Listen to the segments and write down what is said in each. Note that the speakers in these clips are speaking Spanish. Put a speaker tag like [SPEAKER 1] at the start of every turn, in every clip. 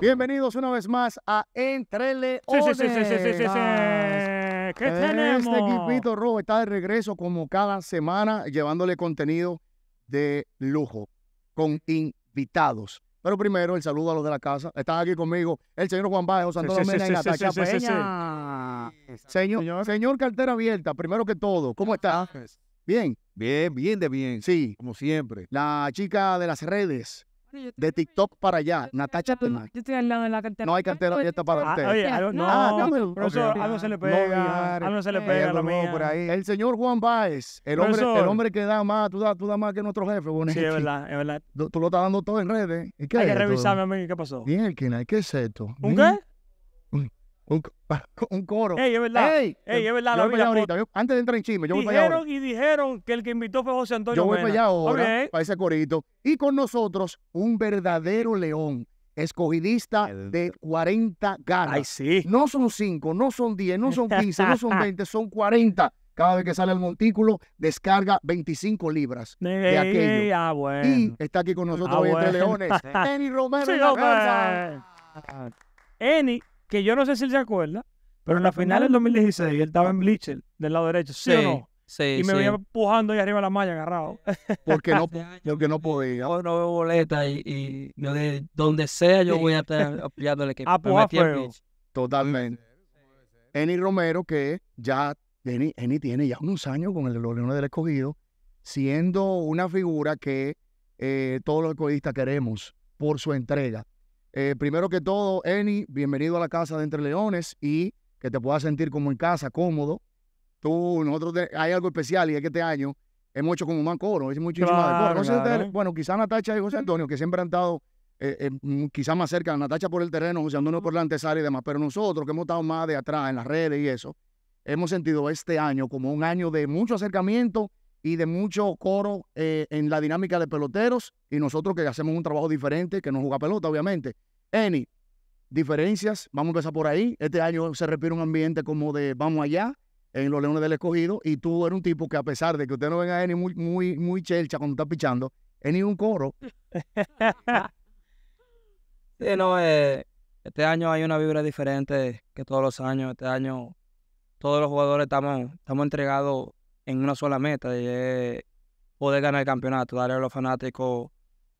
[SPEAKER 1] Bienvenidos una vez más a Entrele sí, sí, sí, ¿Qué este tenemos? Este equipito rojo está de regreso como cada semana, llevándole contenido de lujo con invitados. Pero primero, el saludo a los de la casa. Están aquí conmigo el señor Juan Baez, José Antonio Mena y Natacha Señor, señor Cartera Abierta, primero que todo, ¿cómo está? Bien. Bien, bien de bien. Sí. Como siempre. La chica de las redes de TikTok para allá. Natacha pues, Yo estoy al lado de la cantera. No hay cantera está para ah, usted. oye, ah, no, no, profesor, a no se le pega. a no se le pega lo El señor Juan Baez el hombre, el hombre que da más, tú das, más que nuestro jefe. Bueno, sí, es verdad, es verdad. Tú, lo estás dando todo en redes. hay que revisarme a mí, ¿qué pasó? Bien, ¿qué es esto? ¿Un qué? Un, coro. Ey, es verdad. Ey, es verdad. Yo voy para allá ahorita. antes de entrar en chisme, yo voy para allá.
[SPEAKER 2] Y dijeron que el que invitó fue José Antonio. Yo voy para allá ahora,
[SPEAKER 1] para ese corito. Y con nosotros, un verdadero león escogidista de 40 ganas. Ay, sí. No son 5, no son 10, no son 15, no son 20, son 40. Cada vez que sale el montículo, descarga 25 libras de aquello. Ey, ah, Y está aquí con nosotros ah, hoy leones,
[SPEAKER 2] Eni Romero. Sí, Eni, que yo no sé si él se acuerda, pero en la final del 2016 él estaba en Bleacher, del lado derecho, ¿sí, o no? y me veía empujando ahí arriba la malla agarrado. Porque no, no podía. no veo boleta y, de donde sea yo voy a estar apoyando al equipo. Totalmente. Eni
[SPEAKER 1] Romero, que ya Eni, tiene ya unos años con el de Leones del Escogido, siendo una figura que eh, todos los escogidistas queremos por su entrega, eh, primero que todo, Eni, bienvenido a la casa de Entre Leones y que te puedas sentir como en casa, cómodo. Tú, nosotros hay algo especial y es que este año hemos hecho como más coro, es muchísimo más. no sé bueno, quizás Natacha y José Antonio, que siempre han estado eh, eh, mm, quizás más cerca, Natacha por el terreno, José Antonio por la antesala y demás, pero nosotros que hemos estado más de atrás en las redes y eso, hemos sentido este año como un año de mucho acercamiento y de mucho coro eh, en la dinámica de peloteros y nosotros que hacemos un trabajo diferente, que no juega pelota, obviamente. Eni, diferencias, vamos a empezar por ahí. Este año se respira un ambiente como de vamos allá en los Leones del Escogido y tú eres un tipo que a pesar de que usted no venga a Eni muy, muy, muy chelcha cuando está pichando, Eni un coro.
[SPEAKER 2] sí, no, eh, este año hay una vibra diferente que todos los años. Este año todos los jugadores estamos, estamos entregados en una sola meta y es poder ganar el campeonato, darle a los fanáticos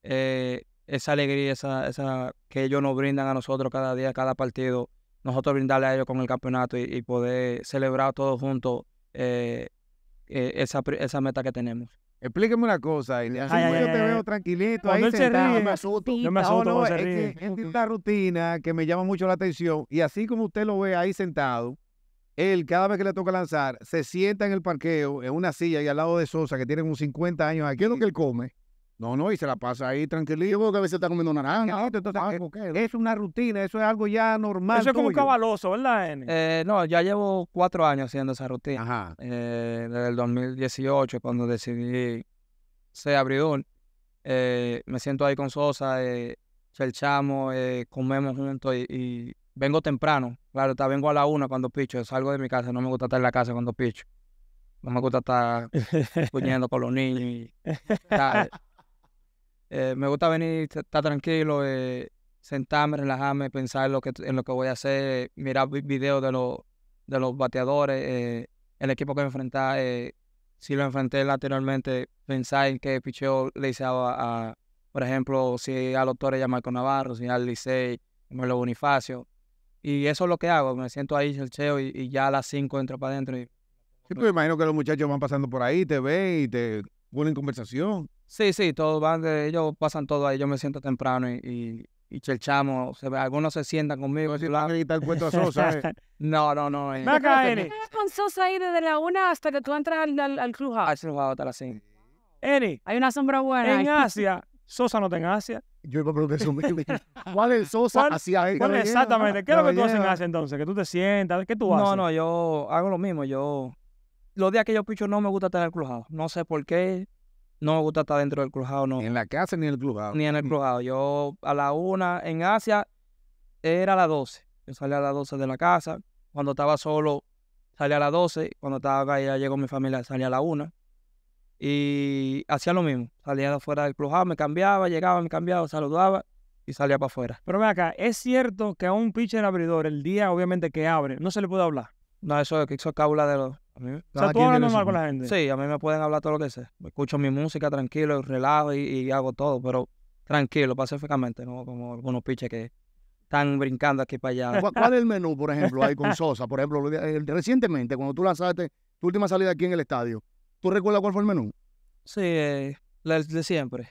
[SPEAKER 2] eh, esa alegría, esa, esa que ellos nos brindan a nosotros cada día, cada partido, nosotros brindarle a ellos con el campeonato y, poder celebrar todos juntos eh, eh esa, esa meta que tenemos. Explíqueme una cosa, y así yo te veo
[SPEAKER 3] tranquilito ahí sentado. me asusto. me asusto, no, es, que, es esta rutina que me llama mucho la atención. Y así como usted lo ve ahí sentado, él cada vez que le toca lanzar, se sienta en el parqueo, en una silla y al lado de Sosa, que tiene unos 50 años aquí, ¿qué es lo que él come? No, no, y se la pasa ahí tranquilito. porque a veces está comiendo naranja. Entonces, eh, es una rutina, eso es algo ya normal. Eso es como
[SPEAKER 2] cabaloso, ¿verdad, N? Eh, no, ya llevo cuatro años haciendo esa rutina. Ajá. Eh, desde el 2018, cuando decidí ser abridor. Eh, me siento ahí con Sosa, eh, comemos juntos y vengo temprano. Claro, vengo a la una cuando picho. Salgo de mi casa. No me gusta estar en la casa cuando picho. No me gusta estar puñando con los niños. Y eh, eh, me gusta venir, estar tranquilo, eh, sentarme, relajarme, pensar en lo que, en lo que voy a hacer, mirar videos de, los de los bateadores, el equipo que me enfrentar, si lo enfrenté lateralmente, pensar en qué picheo le hice a, por ejemplo, si a los Torres ya Marco Navarro, si al Licey, Melo Bonifacio, y eso es lo que hago, me siento ahí, chelcheo y, ya a las 5 entro para adentro. Y... Sí, pues, imagino que los muchachos van pasando por ahí, te ven y te ponen conversación. Sí, sí, todos van, ellos pasan todo ahí, yo me siento temprano y, y chelchamos. algunos se sientan conmigo. Si cuento a Sosa. no, no, no. Eh. Eni.
[SPEAKER 4] con Sosa ahí desde la una hasta que tú entras al, al, al Al hasta las cinco.
[SPEAKER 2] Eni. Hay una sombra buena. En Asia. Sosa no está en Asia. Yo iba a preguntar ¿Cuál es Sosa hacía ¿cuál exactamente? ¿Qué es lo que tú haces en Asia entonces? ¿Que tú te sientas? ¿Qué tú haces? No, no, yo hago lo mismo. Yo, los días que yo picho no me gusta estar en el crujado. No sé por qué. No me gusta estar dentro del crujado. no. en la casa ni en el crujado? Ni en el crujado. Yo a la una, en Asia, era a las 12. Yo salía a las 12 de la casa. Cuando estaba solo, salía a las 12. Cuando estaba acá, ya llegó mi familia, salía a la una y hacía lo mismo. Salía afuera del club, me cambiaba, llegaba, me cambiaba, saludaba y salía para afuera. Pero ve acá, ¿es cierto que a un pitcher abridor, el día obviamente que abre, no se le puede hablar? No, eso, eso es cábula de los... o sea, tú hablas normal con la gente. Sí, a mí me pueden hablar todo lo que sea. Escucho mi música tranquilo, relajo y, y hago todo, pero tranquilo, pacíficamente, no como algunos pitchers que están brincando aquí para allá. ¿Cuál, ¿Cuál, es el
[SPEAKER 1] menú, por ejemplo, ahí con Sosa? Por ejemplo, eh, recientemente, cuando tú lanzaste tu última salida aquí en el estadio, ¿Tú recuerdas cuál fue el menú? Sí,
[SPEAKER 2] eh, el de siempre.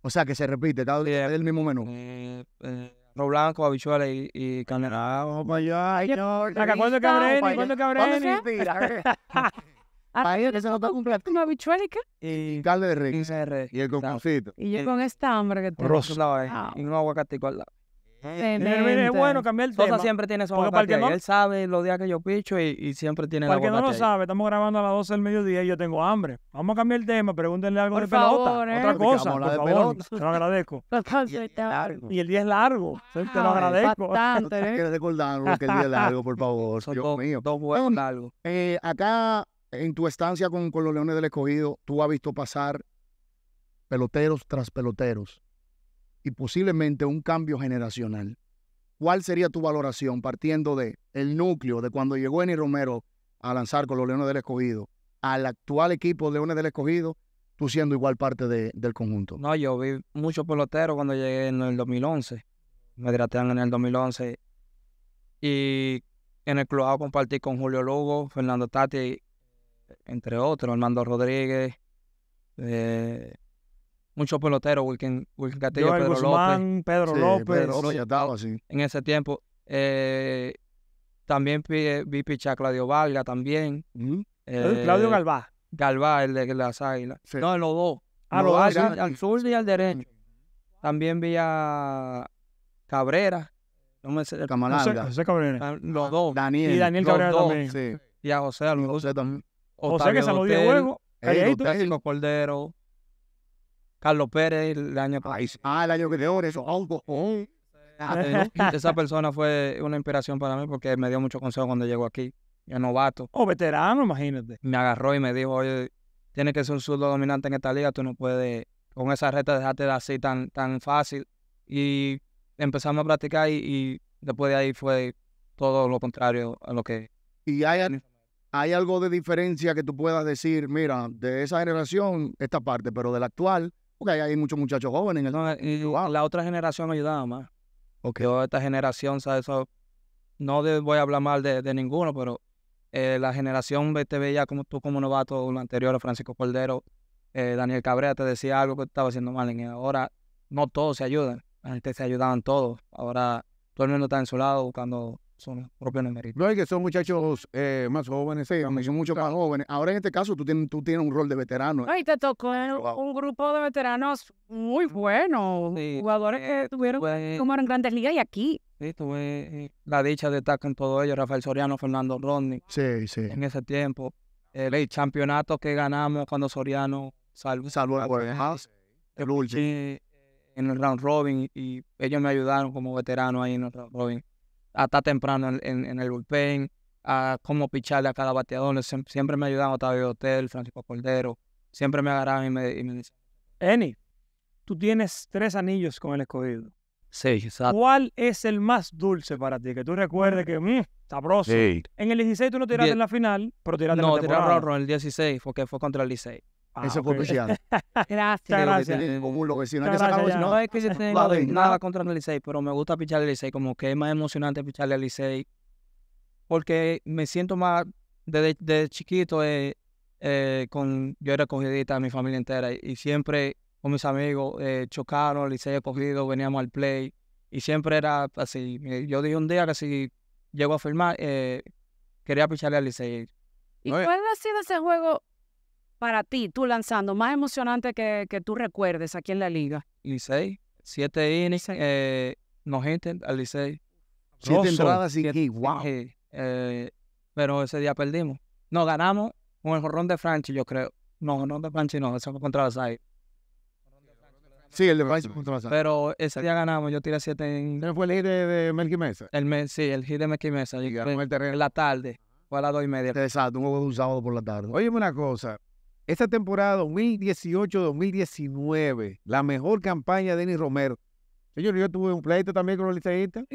[SPEAKER 2] O sea, que se repite, tal, es eh, el mismo menú. Eh, habichuelas eh, blanco, habichuela y, y canela. Vamos para allá. Ay, no, Acá, ¿Cuándo no! ¿Cuándo cabré? Ay,
[SPEAKER 4] ah, que se nota un plato. ¿Una habichuela y
[SPEAKER 2] qué? carne de res. Y el concursito. Y yo con esta hambre que tengo. Ah. Y un aguacate al lado. Eh, es bueno cambiar el tema. siempre tiene su él sabe los días que yo picho y, siempre tiene la Para no lo sabe, estamos grabando a las 12 del mediodía y yo tengo hambre. Vamos a cambiar el tema, pregúntenle algo de pelota. ¿eh? Otra cosa, por favor. Te lo agradezco. y, el día es largo. te lo agradezco.
[SPEAKER 1] no ¿eh? que recordarlo que el día es largo, por favor. Dios mío. Dos bueno em, eh, acá, en tu estancia con, con los Leones del Escogido, tú has visto pasar peloteros tras peloteros y posiblemente un cambio generacional. ¿Cuál sería tu valoración partiendo de el núcleo de cuando llegó Eni Romero a lanzar con los Leones del Escogido al actual equipo de Leones del Escogido,
[SPEAKER 2] tú siendo igual parte del conjunto? No, yo vi muchos peloteros cuando llegué en el 2011. Me traté en el 2011 y en el club compartí con Julio Lugo, Fernando Tati, entre otros, Armando Rodríguez, eh, muchos peloteros, Wilkin, Wilkin Castillo, Pedro López. Pedro sí, López. Pedro López ya estaba así. En ese tiempo. Eh, también vi pichar a Claudio Valga también. Eh, eh, Claudio Galvá. Galvá, el de las águilas. No, los dos. Ah, los, al, sur y al derecho. También vi a Cabrera. No José, Cabrera. Ah, los dos. Ah, Daniel. Y Daniel Cabrera también. Y a José. Los, José también. José que se lo dio luego. Calladito. Cordero. Carlos Pérez el año pasado ah, el año que oro, eso, algo. Oh. Esa persona fue una inspiración para mí porque me dio mucho consejo cuando llegó aquí. Yo novato. O oh, veterano, imagínate. Me agarró y me dijo, oye, tienes que ser un zurdo dominante en esta liga, tú no puedes con esa reta dejarte así tan, tan fácil. Y empezamos a practicar y, después de ahí fue todo lo contrario a lo que... ¿Y
[SPEAKER 1] hay, hay algo de diferencia que tú puedas decir, mira, de esa generación, esta parte,
[SPEAKER 2] pero de la actual, porque hay, hay muchos muchachos jóvenes en ah, La otra generación ayudaba más. Okay. Yo, esta generación, ¿sabes? eso, no voy a hablar mal de, ninguno, pero eh, la generación te veía como tú como novato, lo anterior, Francisco Cordero, eh, Daniel Cabrera, te decía algo que estaba haciendo mal. Y ahora no todos se ayudan. Antes se ayudaban todos. Ahora todo el mundo está en su lado buscando son propios numeritos. No, que son muchachos eh,
[SPEAKER 1] más jóvenes, sí, son mucho más jóvenes. Ahora en este caso tú tienes, tú tienes un rol de veterano.
[SPEAKER 4] Ay, te tocó un grupo de veteranos muy buenos, jugadores que tuvieron como en grandes
[SPEAKER 2] ligas y aquí. Sí, tuve la dicha de estar con todos ellos, Rafael Soriano, Fernando Rodney. Sí, sí. En ese tiempo. El, campeonato que ganamos cuando Soriano salvo a el, el, en el round robin y ellos me ayudaron como veterano ahí en el round robin. Hasta temprano en, el bullpen, a cómo picharle a cada bateador. Siempre, me ayudaban Otavio Hotel, Francisco Cordero. Siempre me agarraban y me, y Eni, tú tienes tres anillos con el escogido. Sí, exacto. ¿Cuál es el más dulce para ti? Que tú recuerdes que, mmm, sabroso. En el 16 tú no tiraste en la final, pero tiraste en la No, en el 16, porque fue contra el 16. Ah, Eso fue gracias,
[SPEAKER 4] no, es que tenga nada
[SPEAKER 2] contra el Licey, pero me gusta pichar el Licey, como que es más emocionante picharle al Licey, porque me siento más, desde, chiquito, eh, eh, con, yo era cogidita, mi familia entera, y, siempre con mis amigos eh, chocaron, el Licey cogido, veníamos al play, y siempre era así. Yo dije un día que si llego a firmar, quería picharle al Licey. ¿Y cuál
[SPEAKER 4] ha sido ese juego para ti, tú lanzando, más emocionante que, que tú recuerdes aquí en la liga?
[SPEAKER 2] Licey, siete innings, eh, no gente al Licey.
[SPEAKER 1] Siete entradas
[SPEAKER 2] y que, wow. Eh, eh, pero ese día perdimos. Nos ganamos con el jorrón de Franchi, yo creo. No, no, de Franchi no, eso fue contra las AI.
[SPEAKER 1] Sí, el de Franchi contra las Pero ese día
[SPEAKER 2] ganamos, yo tiré siete en... ¿No fue el hit de, de Mesa? El sí, el hit de Melqui Mesa. En la tarde, fue a las dos
[SPEAKER 3] y media. Exacto, un un sábado por la tarde. Oye, una cosa, esta temporada 2018-2019, la mejor campaña de Denis Romero. Señor, yo tuve un pleito también con los liceístas.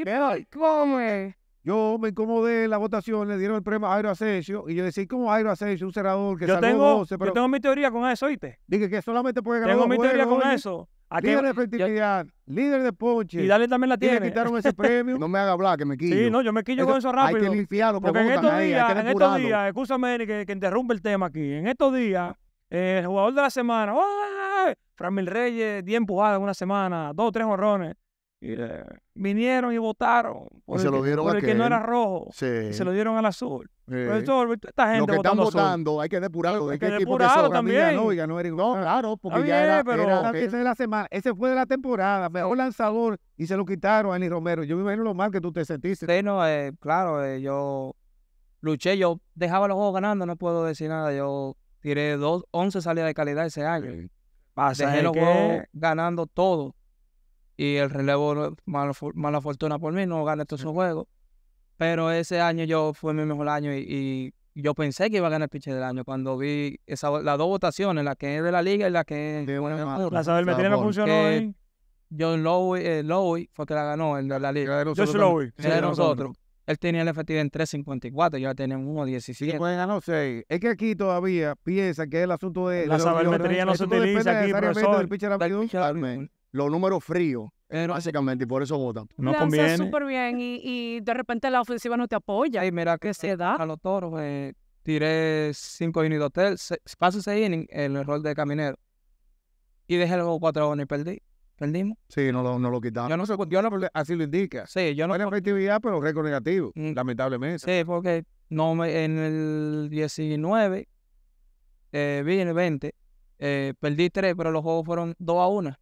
[SPEAKER 3] ¿Cómo es? Yo me incomodé en la votación, le dieron el premio a Airo Asensio y yo decía, ¿cómo Airo Asensio? Un cerrador que yo tengo, 12, Yo tengo
[SPEAKER 2] mi teoría con eso, ¿oíste? Dije que solamente
[SPEAKER 1] puede ganar Tengo mi teoría con eso líder de efectividad, líder de ponche. Y dale también la tiene. le quitaron ese premio. no me haga hablar, que me quillo. Sí, no, yo me quillo con eso rápido. Hay que limpiarlo, Porque en estos días, ahí, en estos días,
[SPEAKER 2] escúchame que, que interrumpe el tema aquí. En estos días, el eh, jugador de la semana, Fran Framil Reyes, 10 empujadas en una semana, dos, tres horrones vinieron y votaron por, el, se lo dieron que no era rojo. Y se lo dieron al azul. Sí. esta gente lo que están votando, hay que depurarlo. Hay, que, depurarlo también. No, claro,
[SPEAKER 1] porque ya era, de
[SPEAKER 3] la semana. Ese fue de la temporada, mejor lanzador, y se lo quitaron a ni
[SPEAKER 2] Romero. Yo me imagino lo mal que tú te sentiste. Sí, eh, claro, eh, yo luché, yo dejaba los juegos ganando, no puedo decir nada. Yo tiré dos, 11 salidas de calidad ese año. Pasé los juegos ganando todo y el relevo, mala, fortuna por mí, no gana todos esos juegos. Pero ese año yo fue mi mejor año y, y yo pensé que iba a ganar el pitcher del año cuando vi esa, las dos votaciones, la que es de la liga y la que es de bueno, La sabermetría no funcionó ahí. John Lowey eh, fue que la ganó en la, la liga. Yo Lowy. Sí, de nosotros. Él tenía el efectivo en 3.54, yo tenía en 1.17. Pues ganó 6.
[SPEAKER 3] Es que aquí todavía piensa que el asunto de... La sabermetría no
[SPEAKER 2] se utiliza
[SPEAKER 1] aquí, profesor. Del pitcher los números fríos, básicamente, y por eso votan. No
[SPEAKER 4] conviene. conviene. súper
[SPEAKER 2] bien y, y, de repente la ofensiva no te apoya. Y mira que se da. A los toros, eh, tiré cinco innings de hotel, pasé innings en el rol de caminero. Y dejé el juego cuatro innings y perdí. ¿Perdimos? Sí, no lo, no lo quitamos. Yo no sé, yo no, así lo indica. Sí, yo no. Buena efectividad, pero récord negativo, mm. lamentablemente. Sí, porque no me, en el 19, eh, vi en el 20, perdí tres, pero los juegos fueron 2 a 1.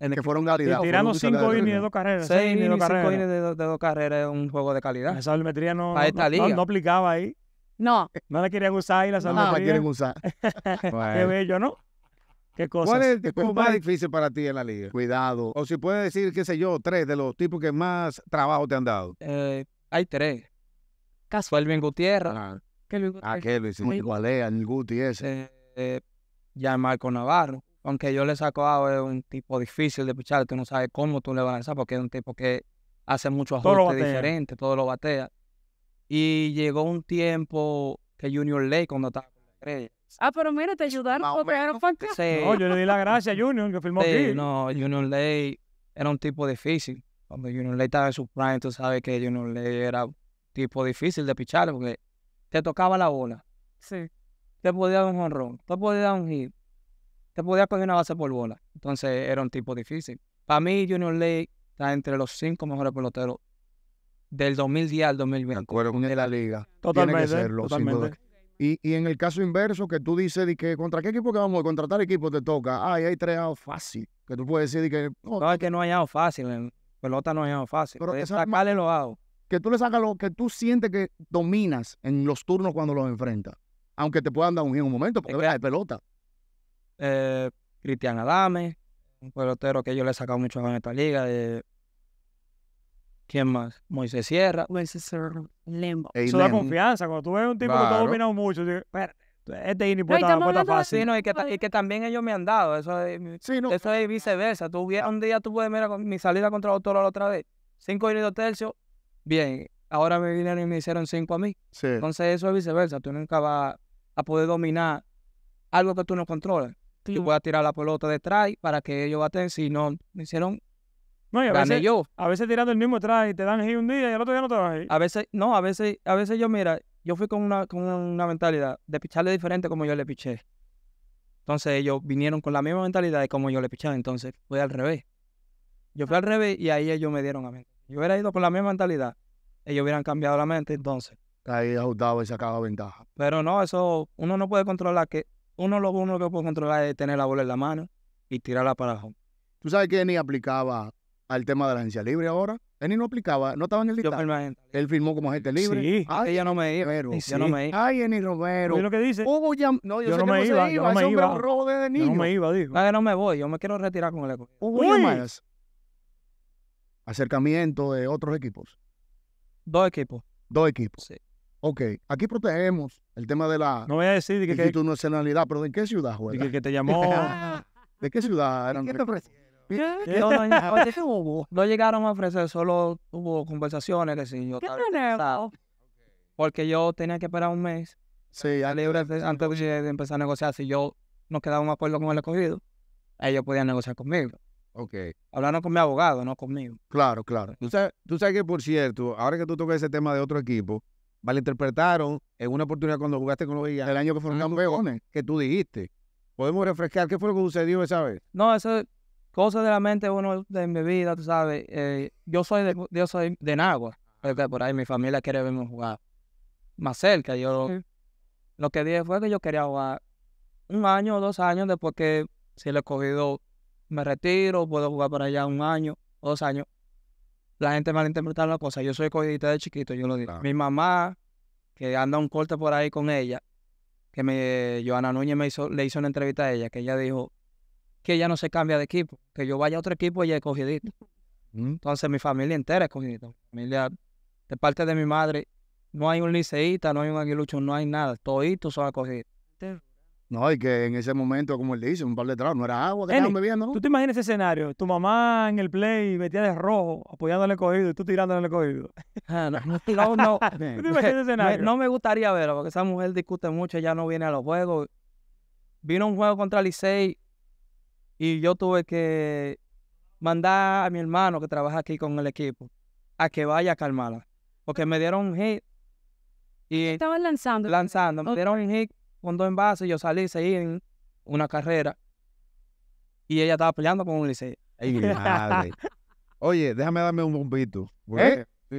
[SPEAKER 2] En que fueron calidad. Tirando cinco innings de dos carreras. Seis innings de, dos carreras es un juego de calidad. La geometría no, no, aplicaba ahí. No. No la querían usar ahí, la sabermetría. No la quieren usar. Qué bello, ¿no? ¿Qué cosas? ¿Cuál es el tipo más
[SPEAKER 3] difícil para ti en la liga? Cuidado. O si puedes decir, qué sé yo, tres de los tipos que más trabajo te han dado. Eh, hay tres. Casual Gutiérrez.
[SPEAKER 2] Ah, Kelvin Gutiérrez. Ah, Kelvin, sí. Igualea, el Guti ese. ya eh, eh, Marco Navarro aunque yo le saco a es un tipo difícil de pichar, tú no sabes cómo tú le vas a lanzar, porque es un tipo que hace muchos ajustes diferentes, todo lo batea. Y llegó un tiempo que Junior Ley cuando estaba con la estrella.
[SPEAKER 4] Ah, pero mira, te ayudaron no, porque eran sí. No, yo
[SPEAKER 2] le di la gracia a Junior que firmó sí, aquí. No, Junior Ley era un tipo difícil. Cuando Junior Ley estaba en su prime, tú sabes que Junior Ley era un tipo difícil de pichar porque te tocaba la bola. Sí. Te podía dar un honrón, te podía dar un hit, podía coger una base por bola. Entonces era un tipo difícil. Para mí, Junior League está entre los cinco mejores peloteros del 2010 al 2020. De acuerdo la liga. Totalmente. Tiene que serlo,
[SPEAKER 1] Y, en el caso inverso, que tú dices de que contra qué equipo que vamos a contratar equipo te toca. hay tres fácil. Que tú puedes decir que.
[SPEAKER 2] no, que no hay out fácil. En
[SPEAKER 1] pelota no hay fácil. Pero sacarle los Que tú le sacas lo que tú sientes que dominas en
[SPEAKER 2] los turnos cuando los enfrentas. Aunque te puedan dar un en un momento, porque es hay pelota eh, Cristian Adame, un pelotero que yo le he sacado mucho en esta liga. Eh, ¿Quién más? Moisés Sierra. Moisés Sierra. Lembo. Eso da confianza. Cuando tú ves un tipo que te ha dominado mucho, este es puesta, fácil. y, que, también ellos me han dado. Eso es, viceversa. Tú, un día tú puedes, mirar mi salida contra los la otra vez. Cinco y dos tercios. Bien. Ahora me vinieron y me hicieron cinco a mí. Entonces eso es viceversa. Tú nunca vas a poder dominar algo que tú no controlas yo voy a tirar la pelota detrás para que ellos baten. Si no, me hicieron. No, a veces, yo. A veces tirando el mismo detrás y te dan ahí un día y el otro día no te a ir A veces, no, a veces, a veces yo, mira, yo fui con una, mentalidad de picharle diferente como yo le piché. Entonces ellos vinieron con la misma mentalidad de como yo le piché. Entonces fue al revés. Yo fui ah. al revés y ahí ellos me dieron a mí Yo hubiera ido con la misma mentalidad. Ellos hubieran cambiado la mente entonces. Ahí ajustado y sacaba ventaja. Pero no, eso uno no puede controlar que uno lo uno que puedo controlar es tener la bola en la mano y tirarla para abajo. ¿Tú sabes que Eni aplicaba al tema de la agencia libre
[SPEAKER 1] ahora? ¿Eni no aplicaba, no estaba en el listado. Él firmó como agente libre. Sí, Ay, ella no me iba. no me iba. Ay, Eni Romero. ¿Qué lo que dice? Hugo ya, no, yo, no me iba, Yo no me iba. Rojo
[SPEAKER 2] desde niño. no me iba, dijo. No, no me voy, yo me quiero retirar con el eco. Hugo más.
[SPEAKER 1] Acercamiento de otros equipos. Dos equipos. Dos equipos. Sí. Ok, aquí protegemos el tema de la no voy a decir de que, nacionalidad, pero ¿de qué ciudad juega? De te llamó.
[SPEAKER 2] ¿De qué ciudad eran? ¿Qué te no, no, llegaron a ofrecer, solo hubo conversaciones ¿Qué sí, yo Porque yo tenía que esperar un mes sí, antes de, empezar a negociar. Si yo no quedaba un acuerdo con el escogido, ellos podían negociar conmigo. Ok. Hablando con mi abogado, no conmigo. Claro, claro.
[SPEAKER 3] Tú sabes, tú sabes que, por cierto, ahora que tú tocas ese tema de otro equipo, Vale, interpretaron en una oportunidad cuando jugaste con los gigantes. El año que fueron campeones. Que tú dijiste. Podemos refrescar qué
[SPEAKER 2] fue lo que sucedió esa vez. No, eso cosa de la mente uno de mi vida, tú sabes. Eh, yo soy de, yo soy de Nagua, por ahí mi familia quiere verme jugar más cerca. Yo lo que dije fue que yo quería jugar un año o dos años después que si he escogido me retiro, puedo jugar para allá un año o dos años la gente malinterpreta la cosa. Yo soy cogidita de chiquito, yo lo digo. Mi mamá, que anda un corte por ahí con ella, que me, Joana Núñez me hizo, le hizo una entrevista a ella, que ella dijo que ella no se cambia de equipo, que yo vaya a otro equipo, y ella es cogidita. Mm. Entonces mi familia entera es cogidita. de parte de mi madre, no hay un liceísta, no hay un aguilucho, no hay nada. Toditos son acogidos.
[SPEAKER 1] No, y que en ese momento, como él dice, un par
[SPEAKER 2] de tragos, no era agua que bebiendo, ¿Tú te imaginas ese escenario? Tu mamá en el play metía de rojo, apoyándole el cogido y tú tirándole el cogido. Ah, no, no, no. ¿Tú te imaginas Me, no me gustaría verlo, porque esa mujer discute mucho, ya no viene a los juegos. Vino un juego contra Licey y yo tuve que mandar a mi hermano que trabaja aquí con el equipo a que vaya a calmarla. Porque me dieron un hit. Y estaban lanzando. Lanzando. Me dieron un hit cuando en base yo salí, seguí en una carrera y ella estaba peleando con un liceo.
[SPEAKER 3] Oye, déjame darme un
[SPEAKER 1] bombito.
[SPEAKER 2] ¿Eh? ¿eh? A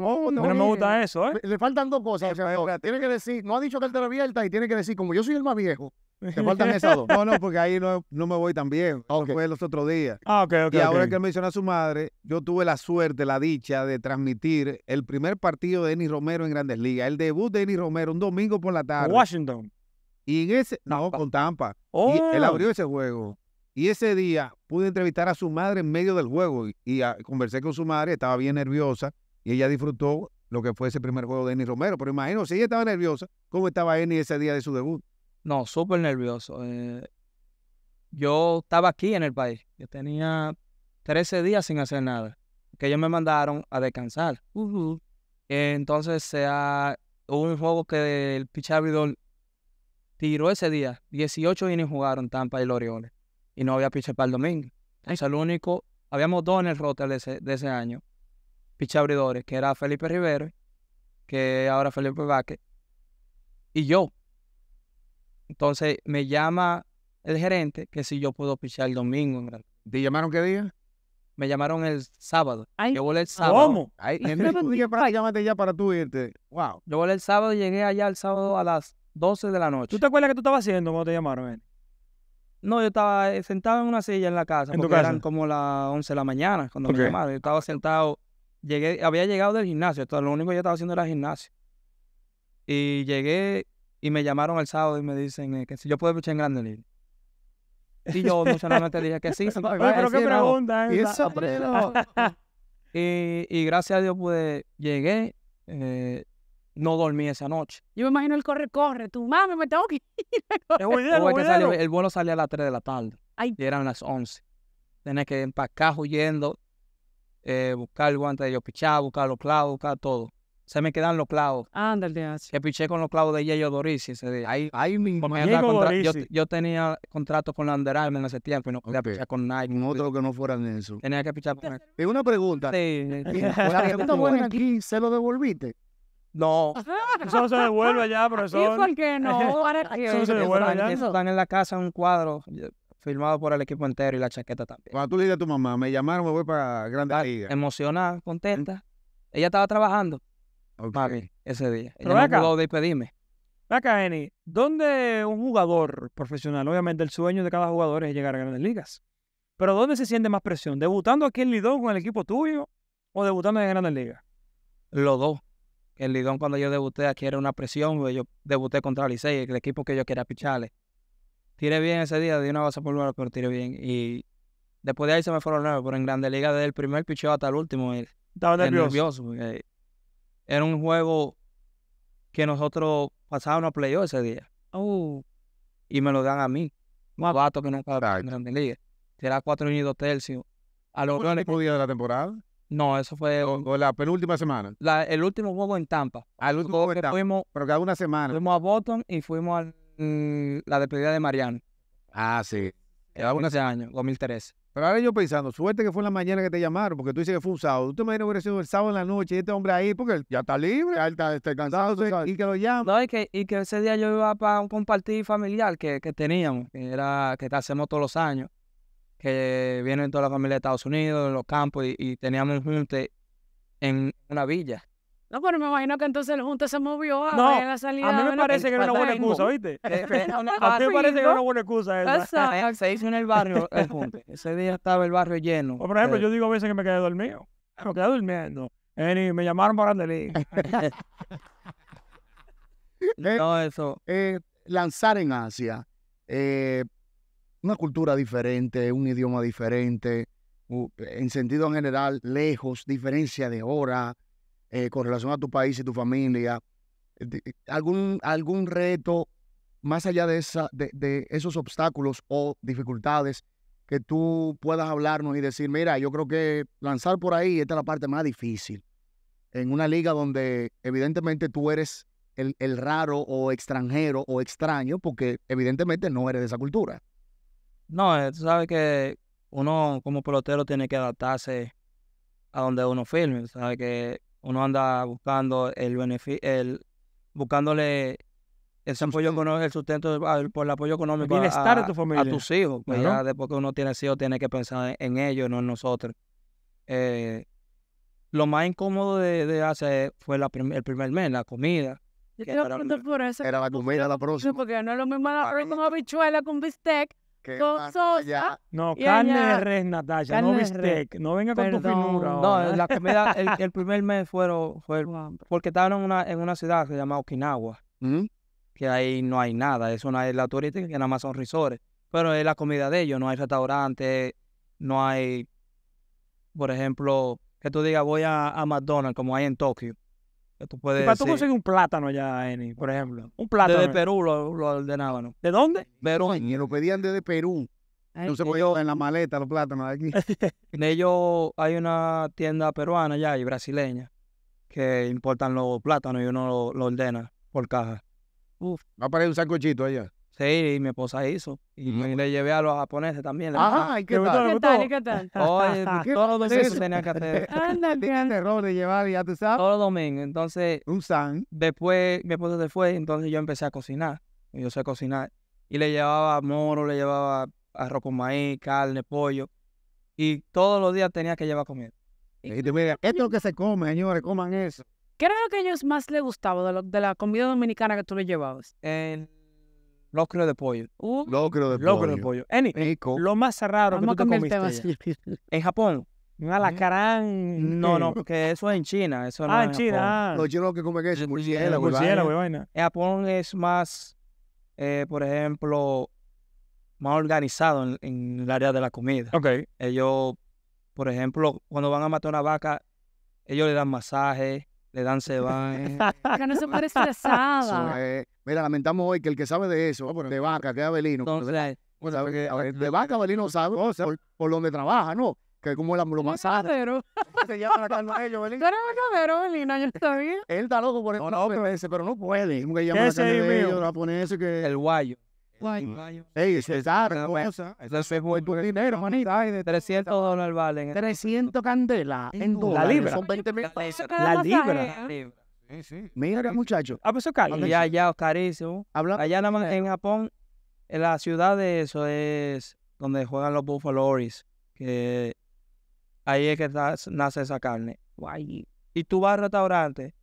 [SPEAKER 2] oh, no, me gusta eh, eso, ¿eh? Le faltan dos cosas. O sea, eh,
[SPEAKER 1] tiene que decir, no ha dicho que él te abierta y tiene que decir, como yo soy el más viejo,
[SPEAKER 3] te faltan esas dos. No, no, porque ahí no, me voy tan bien. Fue los otros días. Ah, ok, ok. Y ahora que él menciona a su madre, yo tuve la suerte, la dicha de transmitir el primer partido de Denis Romero en Grandes Ligas. El debut de Denis Romero un domingo por la tarde. Washington. Y en ese. No, con Tampa. Y él oh. abrió ese juego. Y ese día pude entrevistar a su madre en medio del juego y, ah, conversé con su madre, estaba bien nerviosa y ella disfrutó lo que fue ese primer juego de Eni Romero. Pero imagino, si ella estaba
[SPEAKER 2] nerviosa, ¿cómo estaba Eni ese día de su debut? No, súper nervioso. Eh, yo estaba aquí en el país. Yo tenía 13 días sin hacer nada. Que ellos me mandaron a descansar. Entonces sea hubo un juego que el Pichabidor tiró ese día. 18 innings jugaron Tampa y los y no había piche para el domingo. Entonces, el único, habíamos dos en el roter de ese, año, piche abridores, que era Felipe Rivero, que ahora Felipe Vázquez, y yo. Entonces me llama el gerente que si yo puedo pichar el domingo ¿Te llamaron qué día? Me llamaron el sábado. yo volé el sábado. ¿Cómo? para, Wow. Yo volé el sábado y llegué allá el sábado a las 12 de la noche. ¿Tú te acuerdas que tú estabas haciendo cuando te llamaron? eh no, yo estaba eh, sentado en una silla en la casa, porque eran como las 11 de la mañana cuando me llamaron. Yo estaba sentado, llegué, había llegado del gimnasio, entonces lo único que yo estaba haciendo era gimnasio. Y llegué y me llamaron el sábado y me dicen eh, que si yo puedo escuchar en Grande línea. Y yo te dije que sí. pero qué pregunta ¿Y, y, gracias a Dios, pude llegué, eh, no dormí esa noche.
[SPEAKER 4] Yo me imagino el corre, corre, tu mami, me tengo que ir.
[SPEAKER 2] el vuelo salía a las 3 de la tarde. Y eran las 11. Tenés que empacar huyendo, eh, buscar el guante de yo pichar, buscar los clavos, buscar todo. Se me quedan los clavos. Ándale, así. Que piché con los clavos de Yello Doris. Ahí, ahí mismo. Yo, yo, tenía contrato con la Under Armour en ese tiempo y no podía pichar con Nike. No otro que no fueran eso. Tenía que pichar con él. Es eh, una pregunta. Sí. sí. la pregunta buena aquí, ¿se lo devolviste? No. Eso se devuelve allá, profesor. ¿Y por qué no? Eso no se devuelve allá. están en la casa un cuadro firmado por el equipo entero y la chaqueta también. Cuando tú le dices a tu mamá, me llamaron, me voy para Grandes Ligas. Emocionada, contenta. Mm. Ella estaba trabajando. para ese día. Pero Ella acá, no despedirme. Acá, Eni, ¿dónde un jugador profesional, obviamente el sueño de cada jugador es llegar a Grandes Ligas, pero ¿dónde se siente más presión? ¿Debutando aquí en Lidón con el equipo tuyo o debutando en Grandes Ligas? Los dos el Lidón cuando yo debuté aquí era una presión, yo debuté contra Licey, el equipo que yo quería picharle. Tiré bien ese día, di una base por lugar, pero tiré bien. Y después de ahí se me fueron nueve, pero en Grande Liga desde el primer picheo hasta el último. El, Estaba nervioso. era un juego que nosotros pasábamos a playoff ese día. Uh. Y me lo dan a mí. Más vato que nunca en Grande Liga. Será cuatro y dos tercios. A lo el último día de la temporada? No, eso fue. O, la penúltima semana. el último juego en Tampa. el último juego en Fuimos, pero cada una semana. Fuimos a Boston y fuimos a mm, la despedida de Mariano. Ah, sí. Era un años, 2013.
[SPEAKER 3] Pero ahora yo pensando, suerte que fue en la mañana que te llamaron, porque tú dices que fue un sábado.
[SPEAKER 2] ¿Tú te imaginas que hubiera sido el sábado en la noche y este hombre ahí, porque ya está libre, ya está, cansado y que lo llama? No, y que, y que ese día yo iba para un compartir familiar que, que teníamos, que era que hacemos todos los años que vienen toda la familia de Estados Unidos, en los campos, y, teníamos un junte en una villa.
[SPEAKER 4] No, pero me imagino que entonces el junte se movió a, la salida. A mí me parece que
[SPEAKER 2] era una buena excusa, ¿viste? a mí me parece que era una buena excusa esa. Se hizo en el barrio el junte. Ese día estaba el barrio lleno. por ejemplo, yo digo a veces que me quedé dormido. Me quedé durmiendo. Y me llamaron para Andalí.
[SPEAKER 1] no, eso. Eh, eh, lanzar en Asia. Eh, una cultura diferente, un idioma diferente, en sentido general, lejos, diferencia de hora, eh, con relación a tu país y tu familia, eh, eh, algún, algún reto más allá de, esa, de, esos obstáculos o dificultades que tú puedas hablarnos y decir, mira, yo creo que lanzar por ahí, esta es la parte más difícil, en una liga donde evidentemente tú eres el, el raro o extranjero o extraño, porque evidentemente no eres de esa cultura.
[SPEAKER 2] No, eh, tú sabes que uno como pelotero tiene que adaptarse a donde uno firme. Sabes que uno anda buscando el beneficio, el, buscándole el apoyo económico, el sustento por el apoyo económico a, tus hijos. Pues después que uno tiene hijos tiene que pensar en, ellos, no en nosotros. Eh, lo más incómodo de, de hacer fue la el primer mes, la comida.
[SPEAKER 4] Yo te era, por eso. Era
[SPEAKER 2] la comida la próxima.
[SPEAKER 4] Porque no es lo mismo la ah, habichuela con bistec con ah, ah, ah,
[SPEAKER 2] No, carne de res, Natalia, no bistec. No venga con tu finura. No, la ¿eh? comida, el, primer mes fueron, fue porque estaban en una, en una ciudad que se llama Okinawa, que ahí no hay nada, es una isla turística que nada más son risores, pero es la comida de ellos, no hay restaurantes, no hay, por ejemplo, que tú digas voy a, a McDonald's como hay en Tokio, tú puedes, para tú sí. un plátano ya, Eni, por ejemplo. Un plátano. de Perú lo, ordenaban. ¿De dónde? Perú. Y lo pedían desde Perú. No se podía en la maleta los plátanos aquí. en ellos hay una tienda peruana ya y brasileña que importan los plátanos y uno lo, ordena por caja. Uf. Va a aparecer un sacochito allá. Sí, y mi esposa hizo. Y mm, le llevé a los japoneses también. Ajá, ¿y qué, tal? ¿Qué tal? qué tal? todos los domingos tenía que hacer. error de llevar, ya tú sabes. Todos los domingos. Entonces, un Después mi esposa se fue, entonces yo empecé a cocinar. yo sé cocinar. Y le llevaba moro, le llevaba arroz con maíz, carne, pollo. Y todos los días tenía que llevar comida. Y mira, esto es lo que se come, señores, coman eso.
[SPEAKER 4] ¿Qué era lo que a ellos más les gustaba de, la comida dominicana
[SPEAKER 2] que tú le llevabas? en Locro de pollo. Uh, Los locro de pollo. De pollo. Lo más raro que tú te comiste. Este en Japón. Un mm. No, no, porque eso es en China. Eso no ah, en China. Ah. Los
[SPEAKER 1] chinos que comen es murciélago. Murciélago,
[SPEAKER 2] En Japón es más, eh, por ejemplo, más organizado en, en, el área de la comida. Okay. Ellos, por ejemplo, cuando van a matar una vaca, ellos le dan masaje, le dan se va. Eh.
[SPEAKER 4] Pero no se puede estresada. So,
[SPEAKER 1] eh, mira, lamentamos hoy que el que sabe de eso, ah, bueno, de vaca, que es Abelino. Entonces, pues, sabe que, ver, de vaca Abelino sabe o sea, por, por, donde trabaja, ¿no? Que como la, lo más sabe. Se llaman a Carlos ellos, Abelino. Pero verdadero, Abelino, yo sabía. Él está loco por eso. No, no, pero, pero no puede. Como
[SPEAKER 2] que llaman a Carlos ellos, a poner eso que... El guayo. Mm. Ey, es cosa. Eso es muy dinero, manito. 300 dólares valen. 300 candelas en dólares. La libra. Son
[SPEAKER 4] 20 mil pesos. La libra. ¿eh? Sí, sí.
[SPEAKER 2] Mira, muchacho. Ah, pues eso caro. Ya, ya, carísimo. Allá en Japón, en la ciudad de eso es donde juegan los Buffalo Oris. Que ahí es que nace esa carne. Guay. Y tú vas al restaurante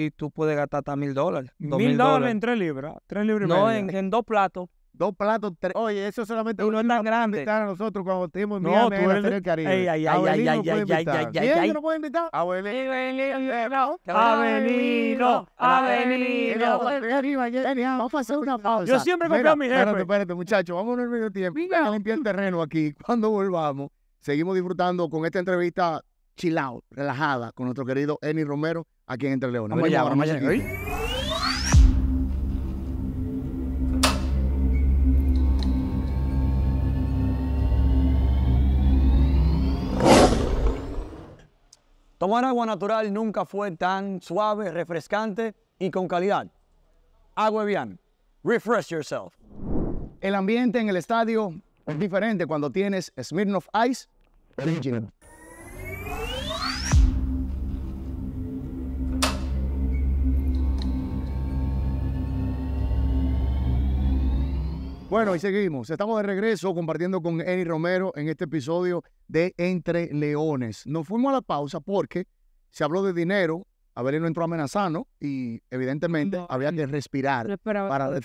[SPEAKER 2] y tú puedes gastar hasta mil dólares. Mil dólares en tres libras, tres libras No, en, en dos platos. Dos platos, tres. Oye, eso solamente. uno es
[SPEAKER 3] tan grande. invitar a nosotros cuando estemos en Miami, no, tú eres... el Caribe. Ay, ay, ay, ay, ay, ay, ay, ay, ay. no puede
[SPEAKER 4] invitar? Abuelito.
[SPEAKER 3] ¡Avenido! ¡Avenido!
[SPEAKER 4] Vamos a hacer una pausa. Yo siempre confío a mi jefe. Espérate,
[SPEAKER 1] espérate, muchachos. Vamos en el medio tiempo. Vamos a limpiar el terreno aquí. Cuando volvamos, seguimos disfrutando con esta entrevista chill out, relajada, con nuestro querido Eni Romero aquí en Entre León.
[SPEAKER 2] Tomar agua natural nunca fue tan suave, refrescante y con calidad.
[SPEAKER 1] Agua bien. Refresh yourself. El ambiente en el estadio es diferente cuando tienes Smirnoff Ice Bueno, y seguimos. Estamos de regreso compartiendo con Eri Romero en este episodio de Entre Leones. Nos fuimos a la pausa porque se habló de dinero, A ver, no entró amenazando y evidentemente había que respirar para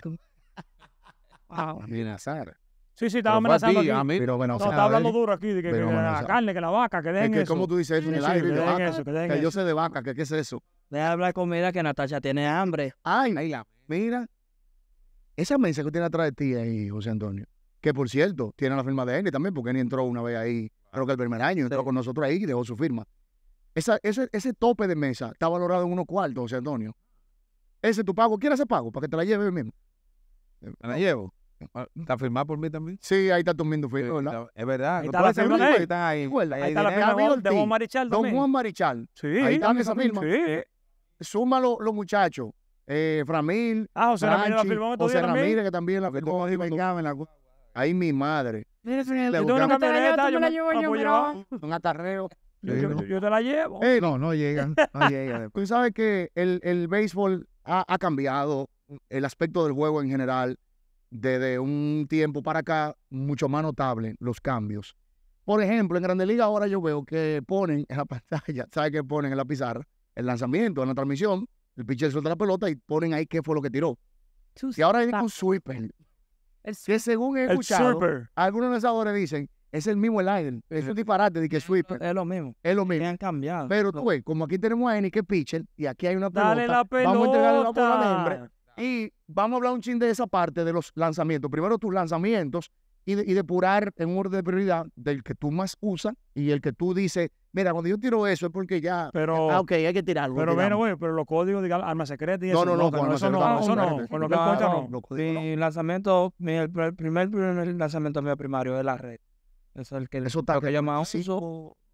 [SPEAKER 1] amenazar.
[SPEAKER 2] Sí, sí, estaba amenazando.
[SPEAKER 1] Ti, aquí. Pero No, está hablando duro aquí de que, la
[SPEAKER 2] carne, que la vaca, que den que, eso. Como tú dices eso que, yo
[SPEAKER 1] sé de vaca, que qué es eso.
[SPEAKER 2] Deja de hablar comida que Natasha tiene hambre. Ay,
[SPEAKER 1] mira. Esa mesa que tiene atrás de ti ahí, José Antonio, que por cierto, tiene la firma de él también, porque Henry entró una vez ahí, creo que el primer año, entró con nosotros ahí y dejó su firma. Esa, ese, ese tope de mesa está valorado en unos cuartos, José Antonio. Ese es tu pago, ¿quién hace pago? Para que te la lleve mismo. ¿Me la llevo? Ah, ¿Está firmado por mí también? Sí, ahí está tu firma, eh, ¿verdad? Es verdad. Ahí está la firma Ahí, ahí, está la firma de Juan Marichal Don Juan Marichal. Sí. Ahí está esa firma. Súmalo los muchachos eh, Framil. Ah, José Franchi, la firmó José Ramírez, que también la firmó Ahí mi madre. Mira, señor, yo yo la llevo Un atarreo. Yo, te la llevo. Eh, no, no llegan, no llegan. sabes que el, el béisbol ha, ha, cambiado el aspecto del juego en general desde un tiempo para acá, mucho más notable los cambios. Por ejemplo, en Grande Liga ahora yo veo que ponen en la pantalla, ¿sabes qué ponen en la pizarra? El lanzamiento, en la transmisión, el pitcher suelta la pelota y ponen ahí qué fue lo que tiró. Y ahora viene un sweeper. Que según he escuchado, algunos lanzadores dicen, es el mismo el Aiden. Es un disparate de que sweeper. Es lo mismo. Es lo mismo. han cambiado. Pero tú ves, como aquí tenemos a Eni que es pitcher y aquí hay una pelota. Dale la Vamos a entregarle la pelota a la Y vamos a hablar un ching de esa parte de los lanzamientos. Primero tus lanzamientos y, y, depurar en un orden de prioridad del que tú más usas y el que tú dices, mira, cuando yo tiro eso es porque ya. ah, ok, hay que tirarlo. Pero bueno,
[SPEAKER 2] pero los códigos, digamos, armas secretas y eso. No, no, no, con eso no, no, con lo que cuenta no. Mi lanzamiento, el, primer, lanzamiento mío primario es la red. Eso es el que, lo que,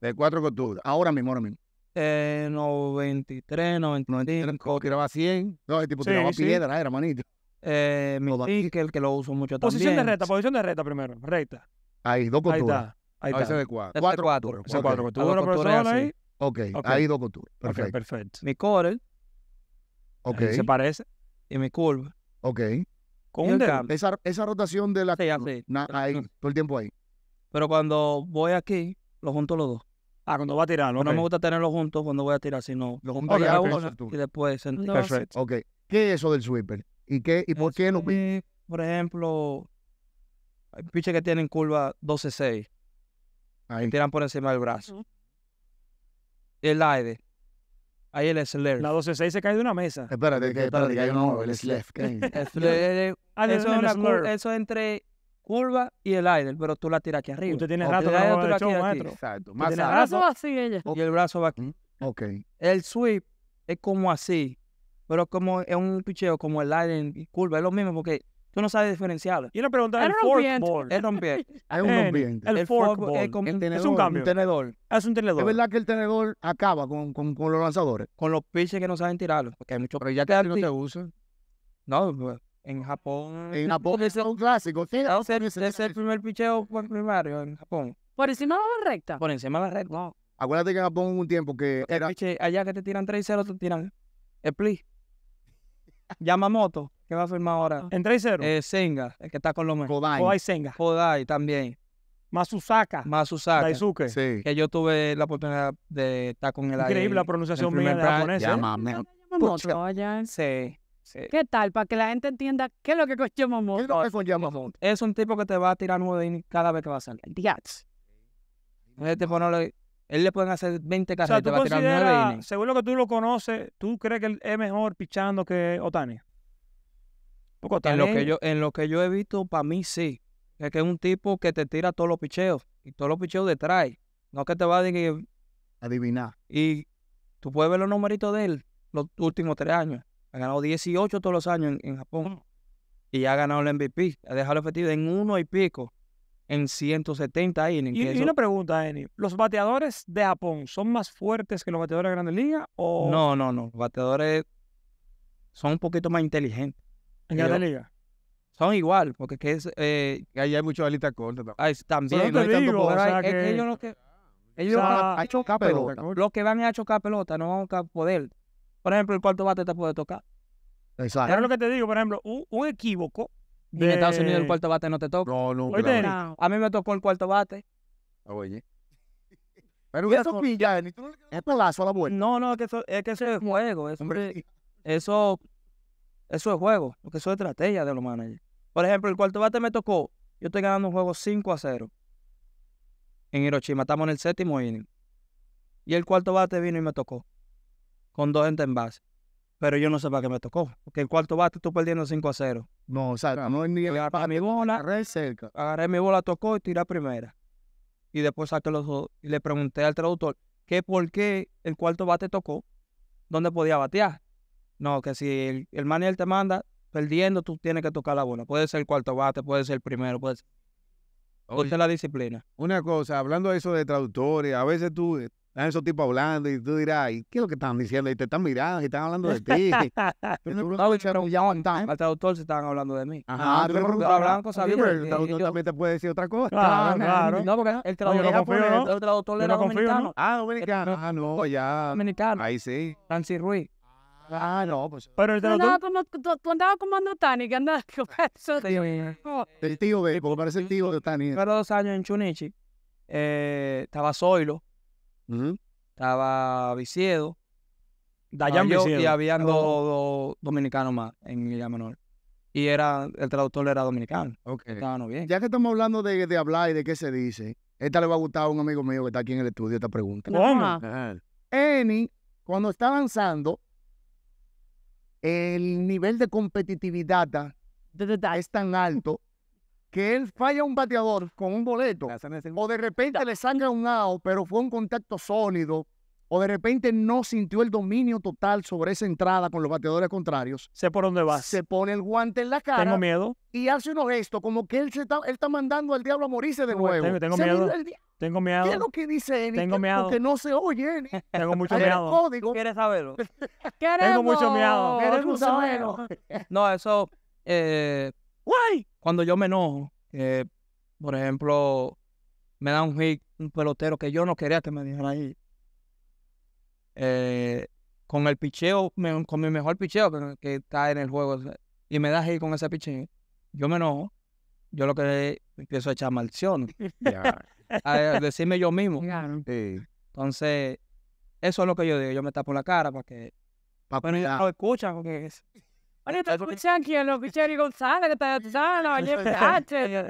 [SPEAKER 2] De 4 de tú ahora mismo, ahora mismo. Eh, 93, 95. 93, tiraba 100. No, el tipo tiraba piedra, era manito. Eh, mi que que lo uso mucho posición también. Posición de recta, posición de recta primero, recta. Ahí, dos costuras. Ahí está. Ahí ah, está. de cuatro. Cuatro, cuatro, cuatro, cuatro, cuatro costuras. Ok, ahí dos costuras. Perfecto. perfecto. Mi core. Ok. Se parece. Y mi
[SPEAKER 1] curva. Ok. Con un
[SPEAKER 2] Esa, esa rotación de la. Mm. todo el tiempo ahí. Pero cuando voy aquí, lo junto los dos. Ah, cuando voy a tirar. No, me gusta tenerlo juntos cuando voy a tirar, sino lo junto y después. Perfecto. Ok. ¿Qué es eso del sweeper? ¿Y, qué, y por qué no? Sony, por ejemplo, hay piches que tienen curva 12-6. Ahí. Tiran por encima del brazo. El aire. Ahí el slur. La 12-6 se cae de una mesa. Espérate, que, espérate, que hay uno, el slur. eso, es entre curva y el aire, pero tú la tiras aquí arriba. Usted tiene rato, rato, tú la tiras aquí. Exacto. Más el brazo va así, ella. Y el brazo va aquí. Ok. El sweep es como así. Pero como es un picheo como el line y curva, es lo mismo porque tú no sabes diferenciarlo. Y una pregunta, el, fork forkball. El rompiente. Hay un rompiente. El, fork Es, un cambio. Un tenedor. Es un tenedor. Es verdad que el tenedor acaba con, con, con los lanzadores. Con los piches que no saben tirarlo. Porque hay muchos. Pero ya que no se usan. No, pues, en Japón. En Japón es un clásico. Sí, es, el, es el primer picheo primario en Japón. Por encima de la recta. Por encima de la recta. Wow. Acuérdate que en Japón hubo un tiempo que era. Piche, allá que te tiran 3-0, te tiran el please. Yamamoto, que va a firmar ahora. Ah. En 3-0. Eh, Senga, el que está con los Kodai. Kodai Senga. Kodai también. Masusaka. Masusaka. Daisuke. Sí. Que yo tuve la oportunidad de estar con él Increíble la pronunciación mía de japonés. ¿eh? Yamamoto. Sí. Sí. ¿Qué tal? Para que la gente entienda qué es lo que es Yamamoto. ¿Qué es Yamamoto? Es un tipo que te va a tirar nueve cada vez que va a salir. Diaz. Este tipo no él le pueden hacer 20 carreras, va a tirar 9 innings. Según lo que tú lo conoces, ¿tú crees que él es mejor pichando que Otani? En, lo que yo, he visto, para mí sí. Es que es un tipo que te tira todos los picheos. Y todos los picheos detrás. No que te va a adivinar. Y tú puedes ver los numeritos de él los últimos tres años. Ha ganado 18 todos los años en, Japón. Mm. Y ha ganado el MVP. Ha dejado el efectivo en uno y pico en 170 en Y, y una pregunta, Eni. ¿Los bateadores de Japón son más fuertes que los bateadores de Grandes liga O... No, no, no. Los bateadores son un poquito más inteligentes. ¿En Grandes liga Son igual, porque que es, eh, ahí hay muchos alitas cortas. También, no, hay que... Ellos van a chocar pelota. Los que van a chocar pelota, no van a poder. Por ejemplo, el cuarto bate te puede tocar. Exacto. es lo que te digo, por ejemplo, un, un equívoco en Estados Unidos el cuarto bate no te toca. No, no, A mí me tocó el cuarto bate. Ah, oye. Pero eso pilla, ¿eh? ni tú no a la vuelta. No, no, es que eso, es que es juego. Eso, es, eso, eso, es juego. Porque eso es estrategia de los managers. Por ejemplo, el cuarto bate me tocó. Yo estoy ganando un juego 5 a 0. En Hiroshima. Estamos en el séptimo inning. Y el cuarto bate vino y me tocó. Con dos entes en base pero yo no sé para qué me tocó. Porque el cuarto bate tú perdiendo 5 a 0. No, o sea, no es ni agarré mi bola. Agarré cerca. Agarré mi bola, tocó y tiré primera. Y después saqué los dos. Y le pregunté al traductor que por qué el cuarto bate tocó, dónde podía batear. No, que si el, el te manda perdiendo, tú tienes que tocar la bola. Puede ser el cuarto bate, puede ser el primero, puede ser. la disciplina.
[SPEAKER 3] Una cosa, hablando de eso de traductores, a veces tú están esos tipos hablando y tú dirás, qué es lo que están diciendo? Y te están mirando y están hablando de ti.
[SPEAKER 2] pero ya ¿eh? Al traductor se estaban hablando de mí. Ajá, pero ah, hablaban Pero el traductor también te puede decir otra cosa. Claro, No, porque el traductor, era dominicano. Ah, dominicano. Ah, no,
[SPEAKER 3] ya.
[SPEAKER 1] Dominicano. Ahí sí. Nancy Ruiz. Ah, no, pues. Pero el traductor.
[SPEAKER 4] tú, andabas con Mando Tani, que andabas con
[SPEAKER 1] eso.
[SPEAKER 2] El tío ve, porque parece el tío de Tani. Pero dos años en Chunichi, eh, estaba Zoilo estaba Viciedo. Dayan Y había dos, dominicanos más en Villa Menor. Y era, el traductor era dominicano.
[SPEAKER 1] Ya que estamos hablando
[SPEAKER 2] de, hablar
[SPEAKER 1] y de qué se dice, esta le va a gustar a un amigo mío que está aquí en el estudio esta pregunta. ¿Cómo? Eni, cuando está avanzando el nivel de competitividad es tan alto que él falla un bateador con un boleto, o de repente le sangra un ao pero fue un contacto sólido, o de repente no sintió el dominio total sobre esa entrada con los bateadores contrarios. Sé por dónde vas. Se pone el guante en la cara. Tengo miedo. Y hace unos gestos, como que él, se está, él está mandando al diablo a morirse de nuevo. Tengo, miedo.
[SPEAKER 2] tengo miedo. ¿Qué es lo
[SPEAKER 1] que dice Eni? Tengo miedo. Porque
[SPEAKER 2] no se oye Tengo mucho miedo. ¿Quieres saberlo? Tengo mucho miedo. saberlo. No, eso... Eh... ¡Guay! cuando yo me enojo, por ejemplo, me da un hit un pelotero que yo no quería que me dijera ahí. Eh, con el picheo, con mi mejor picheo que, está en el juego, y me da hit con ese picheo, yo me enojo. Yo lo que empiezo a echar malción, A decirme yo mismo. Entonces, eso es lo que yo digo. Yo me tapo la cara para que. Para no escuchan porque. Es... Oye, te escuchan
[SPEAKER 4] quién, lo escucha Eric González, que te, te sabe la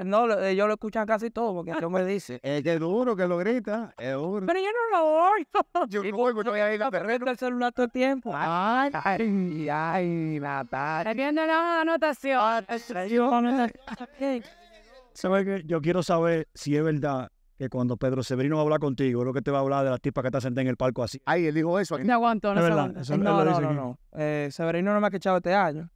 [SPEAKER 2] No, ellos eh, lo escuchan casi todo, porque yo me dice. Es que es duro que lo grita, es duro. Pero yo no lo oigo. Yo no oigo, yo
[SPEAKER 3] voy
[SPEAKER 4] a ir a terreno. el celular todo el tiempo. Ay, ay, ay, Natalia. Aquí viendo la anotación.
[SPEAKER 2] Yo quiero saber si es verdad que cuando Pedro Severino va a hablar contigo, lo que te va a hablar de las tipas que está sentada en el palco así. Ay, él dijo eso. Aquí. No aguanto, no, aguanto. no, no, no, Severino no me ha quechado este año.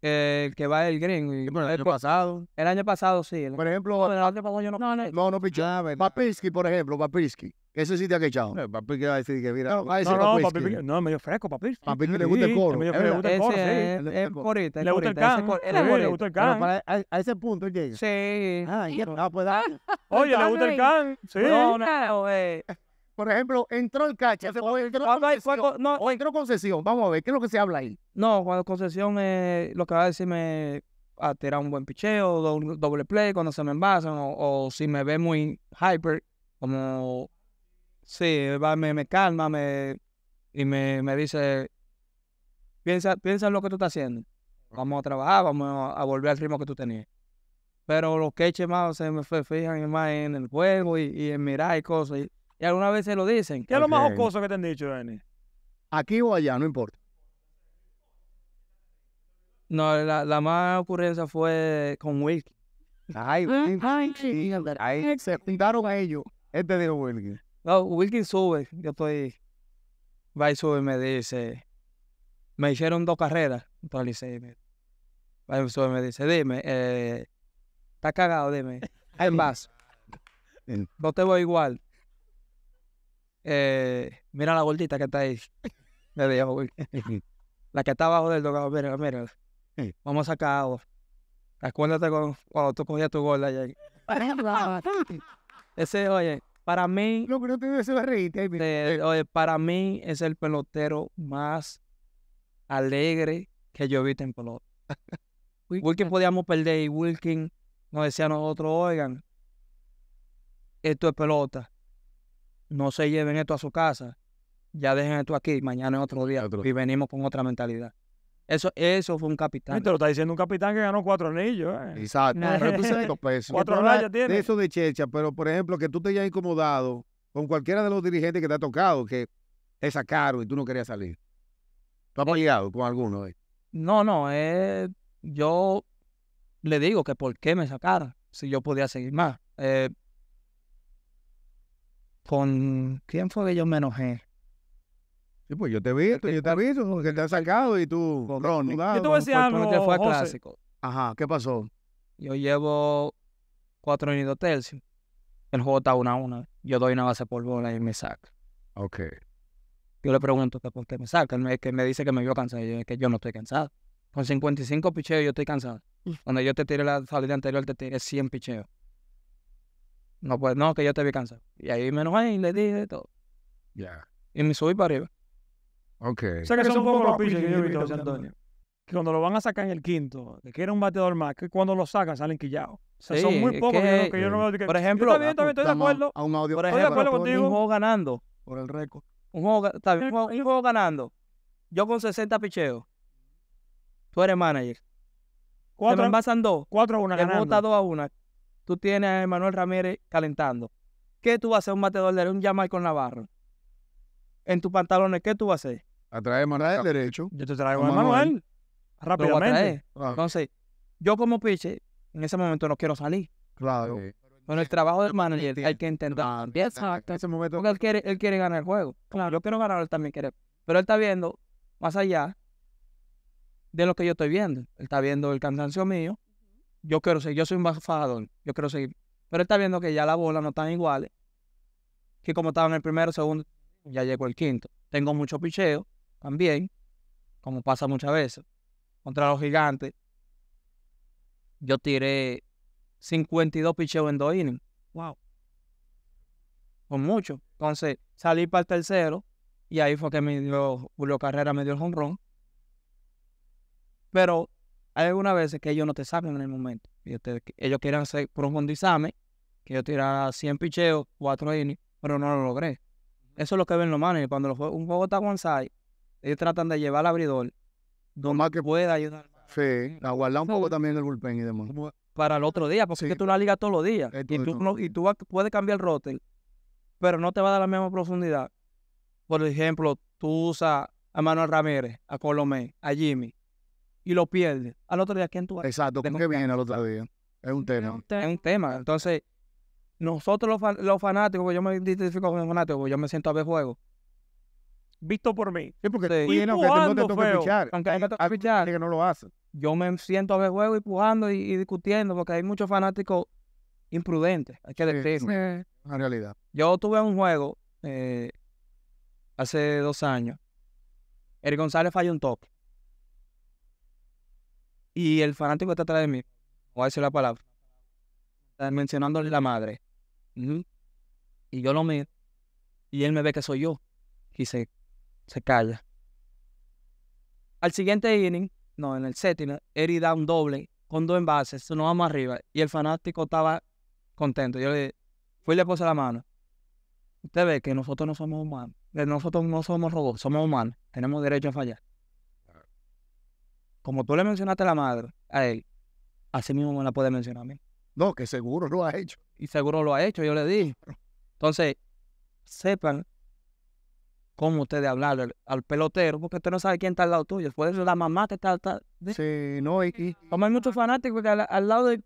[SPEAKER 2] el que va el gringo. el año pasado. El año pasado, sí. Por ejemplo. No, pues,
[SPEAKER 1] no. No, Papisky, por ejemplo, Papisky. Eso sí te ha quechado. No, eh, papi que va a decir que mira. No, no, no, papi, que...
[SPEAKER 2] no, medio fresco, papi. Papi que le gusta el coro. le gusta el coro, sí. Es corita, Le gusta el can. Le gusta el can.
[SPEAKER 3] A ese punto él llega. Sí. Ah, ya, ah, pues
[SPEAKER 2] Oye, le gusta el can. Sí. No,
[SPEAKER 1] no, eh. Por ejemplo, entró el cacha, o entró, concesión, Vamos a ver, ¿qué es lo que se habla ahí?
[SPEAKER 2] No, cuando concesión, es eh, lo que va a decirme a tirar un buen picheo, un doble play cuando se me envasan, o, o si me ve muy hyper, como Sí, me, calma me, y me, dice, piensa, piensa en lo que tú estás haciendo. Vamos a trabajar, vamos a volver al ritmo que tú tenías. Pero los queches más se me fijan más en el juego y, en mirar y cosas. Y, algunas veces lo dicen. ¿Qué es lo más jocoso que te han dicho, Dani? Aquí o allá, no importa. No, la, la más ocurrencia fue con Wilkie. Ay, ah, Ahí se pintaron a ellos. Este dijo Wilkie. No, Wilkin sube. Yo estoy. Va y sube me dice. Me hicieron dos carreras Va y sube y me dice, dime, eh, está cagado, dime. en más. No te voy igual. Eh, mira la gordita que está ahí. Me dijo Wilkin. La que está abajo del dogado, mira, mira. Vamos a sacarlo. Acuérdate cuando, tú cogías tu gorda allá. Ese, oye, para mí. No, para mí es el pelotero más alegre que yo he en pelota. Wilkin podíamos perder y Wilkin nos decía a nosotros, oigan, esto es pelota. No se lleven esto a su casa. Ya dejen esto aquí. Mañana es otro día. Y venimos con otra mentalidad. Eso, fue un capitán. te lo está diciendo un capitán que ganó cuatro anillos. Eh. Exacto. Pues, cuatro anillos tiene. eso de
[SPEAKER 3] checha, pero por ejemplo, que tú te hayas incomodado con cualquiera de los dirigentes que te ha tocado, que es
[SPEAKER 2] caro y tú no querías
[SPEAKER 3] salir. ¿Tú has eh. con alguno?
[SPEAKER 2] No, no. Eh, yo le digo que por qué me sacara si yo podía seguir más. ¿Con quién fue que yo me enojé?
[SPEAKER 3] pues yo te he visto, yo te visto, que te has sacado y tú, Ron, eh, Yo te voy a fue clásico.
[SPEAKER 2] Ajá, ¿qué pasó? Yo llevo cuatro unidos tercios. El juego está una a una. Yo doy una base por bola y me saca. Ok. Yo le pregunto por qué me saca. Él me, que me dice que me vio cansado. Yo, que yo no estoy cansado. Con 55 picheos yo estoy cansado. Cuando yo te tiré la salida anterior, te tiré 100 picheos. No, pues, no, que yo te vi cansado. Y ahí me enojé y le dije todo. Ya. Y me subí para arriba. Ok. que Antonio. cuando lo van a sacar en el quinto, que quieren un bateador más, que cuando lo sacan salen quillados. O sea, son muy pocos que, yo no veo. Por ejemplo, estoy de acuerdo. A un audio, estoy de acuerdo contigo. Un juego ganando. Por el récord. Un juego, un juego, ganando. Yo con 60 picheos. Tú eres manager. Cuatro, Se dos. Cuatro a una te ganando. está dos a una. Tú tienes a Emanuel Ramírez calentando. ¿Qué tú vas a hacer un bateador de un con Navarro? En tus pantalones, ¿qué tú vas a hacer? Atrae Manuel derecho. Yo te traigo a Manuel. Rápidamente. Ah. Entonces, yo como piche en ese momento no quiero salir. Claro. Con el trabajo del manager hay que intentar. Ah, exacto. ese momento. Porque él quiere, ganar el juego. Claro, yo quiero ganar, él también quiere. Pero él está viendo más allá de lo que yo estoy viendo. Él está viendo el cansancio mío. Yo quiero seguir, yo soy un bajador, yo quiero seguir. Pero él está viendo que ya las bolas no están iguales. Que como estaba en el primero, segundo, ya llegó el quinto. Tengo mucho picheo, también, como pasa muchas veces, contra los gigantes, yo tiré 52 picheos en dos innings. Wow. Con mucho. Entonces, salí para el tercero y ahí fue que me dio, Julio Carrera me dio el honrón. Pero hay algunas veces que ellos no te saben en el momento. Ellos, te, ellos quieren hacer, profundizarme, que yo tirara 100 picheos, 4 innings, pero no lo logré. Eso es lo que ven los manes. Cuando fue un juego está one ellos tratan de llevar al abridor lo más que pueda ayudar. Sí, aguardar un poco también el bullpen y demás. Para el otro día, porque es que tú la ligas todos los días. y tú, no, y tú puedes cambiar el rote, pero no te va a dar la misma profundidad. Por ejemplo, tú usas a Manuel Ramírez, a Colomé, a Jimmy, y lo pierdes. Al otro día, ¿quién tú Exacto, ¿con qué viene al otro día? Es un tema. Es un, tema. Entonces, nosotros los, fanáticos, pues yo me identifico los fanáticos Porque yo me siento a ver juegos visto por mí. Sí, porque sí. Y que no te toque pichar. Aunque no pichar. Que no lo hace. Yo me siento a ver juego y pujando y, discutiendo porque hay muchos fanáticos imprudentes, hay que decirlo. En realidad. Yo tuve un juego eh, hace dos años. El González falló un toque Y el fanático está atrás de mí. Voy a decir la palabra. Eh, mencionándole la madre. Y yo lo miro. Y él me ve que soy yo. Y se calla. Al siguiente inning, no, en el séptimo, Eri da un doble con dos envases, nos vamos arriba. Y el fanático estaba contento. Yo le fui y le puse la mano. Usted ve que nosotros no somos humanos. Nosotros no somos robots, somos humanos. Tenemos derecho a fallar. Como tú le mencionaste a la madre, a él, así mismo me la puede mencionar a mí. No, que seguro lo ha hecho. Y seguro lo ha hecho, yo le dije. Entonces, sepan cómo usted de hablarle al, pelotero, porque usted no sabe quién está al lado tuyo. Por eso la mamá te está. ¿sí? no, y. y hay muchos fanáticos que al, lado de.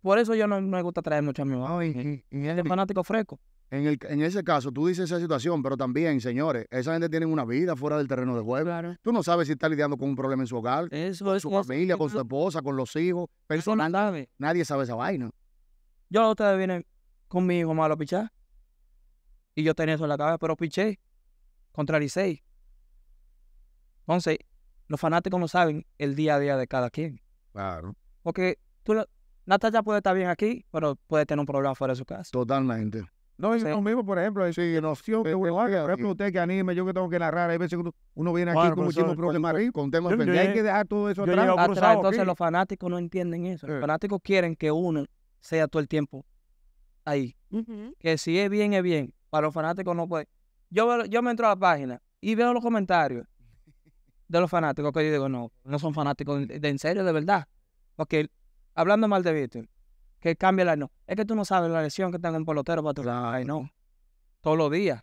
[SPEAKER 2] Por eso yo no, me gusta traer mucho a mi mamá.
[SPEAKER 1] y, eh, fanático fresco. En, el, en ese caso, tú dices esa situación, pero también, señores, esa gente tiene una vida fuera del terreno de juego. Claro. Tú no sabes si está lidiando con un problema en su hogar, con su familia, con su esposa, con los hijos. Personal, nadie sabe esa vaina. Yo ustedes vienen
[SPEAKER 2] con mi hijo malo a pichar. Y yo tenía eso en la cabeza, pero piché contra Licey. Entonces, los fanáticos no saben el día a día de cada quien. Claro. Porque tú, Natalia puede estar bien aquí, pero puede tener un problema fuera de su casa. Totalmente.
[SPEAKER 3] No, es lo mismo, por ejemplo, si sí, no, que, por ejemplo, usted que anime, yo que tengo que narrar, hay veces que uno viene aquí con muchísimos problemas con, temas hay que dejar
[SPEAKER 1] todo
[SPEAKER 2] eso atrás. entonces los fanáticos no entienden eso. Los eh. fanáticos quieren que uno sea todo el tiempo ahí. Que si es bien, es bien. Para los fanáticos no puede yo, yo me entro a la página y veo los comentarios de los fanáticos que yo digo, no, no son fanáticos de, en serio, de verdad. Porque hablando mal de Víctor, que cambia la no. Es que tú no sabes la lesión que tengo en pelotero para Ay, no. Todos los días.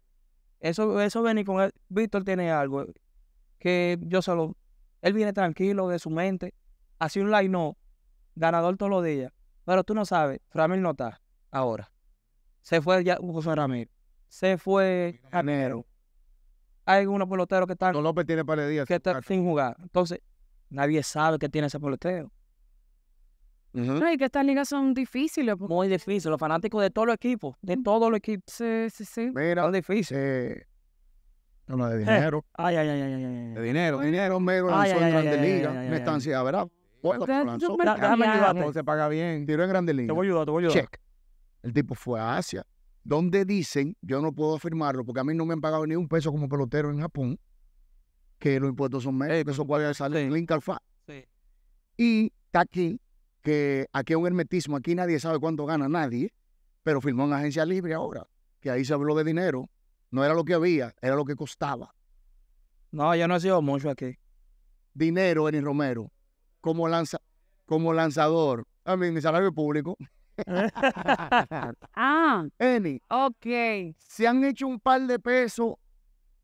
[SPEAKER 2] Eso, eso viene con él. Víctor tiene algo que yo solo. Él viene tranquilo de su mente. así un like no, ganador todos los días. Pero tú no sabes, Framil no está ahora. Se fue ya José Ramírez se fue Janero. Hay algunos peloteros que están. Don López tiene Que están sin jugar. Entonces, nadie sabe que tiene ese pelotero. No, y que estas ligas son difíciles. Muy difíciles. Los fanáticos de todos los equipos. De todos los equipos. Sí, sí, sí. Mira. Son difíciles. Eh,
[SPEAKER 3] no,
[SPEAKER 1] no,
[SPEAKER 2] de eh. dinero. Ay, ay, ay, ay, ay,
[SPEAKER 1] De dinero. Dinero,
[SPEAKER 2] mero. lanzó en Grandes Ligas. Una estancia, ¿verdad?
[SPEAKER 1] Bueno, lanzó. Déjame Se paga bien. Tiró en Grandes Ligas. Te voy a ayudar, te voy a ayudar. Check. El tipo fue a Asia donde dicen, yo no puedo afirmarlo porque a mí no me han pagado ni un peso como pelotero en Japón, que los impuestos son menos, que eso puede salir sí. en sí. Y está aquí, que aquí es un hermetismo, aquí nadie sabe cuánto gana nadie, pero firmó en agencia libre ahora, que ahí se habló de dinero, no era lo que había, era lo que costaba. No, ya no ha sido mucho aquí. Dinero, Eni Romero, como, lanzador, a mí, mi salario público. ah, Eni, ok. se han hecho un par de pesos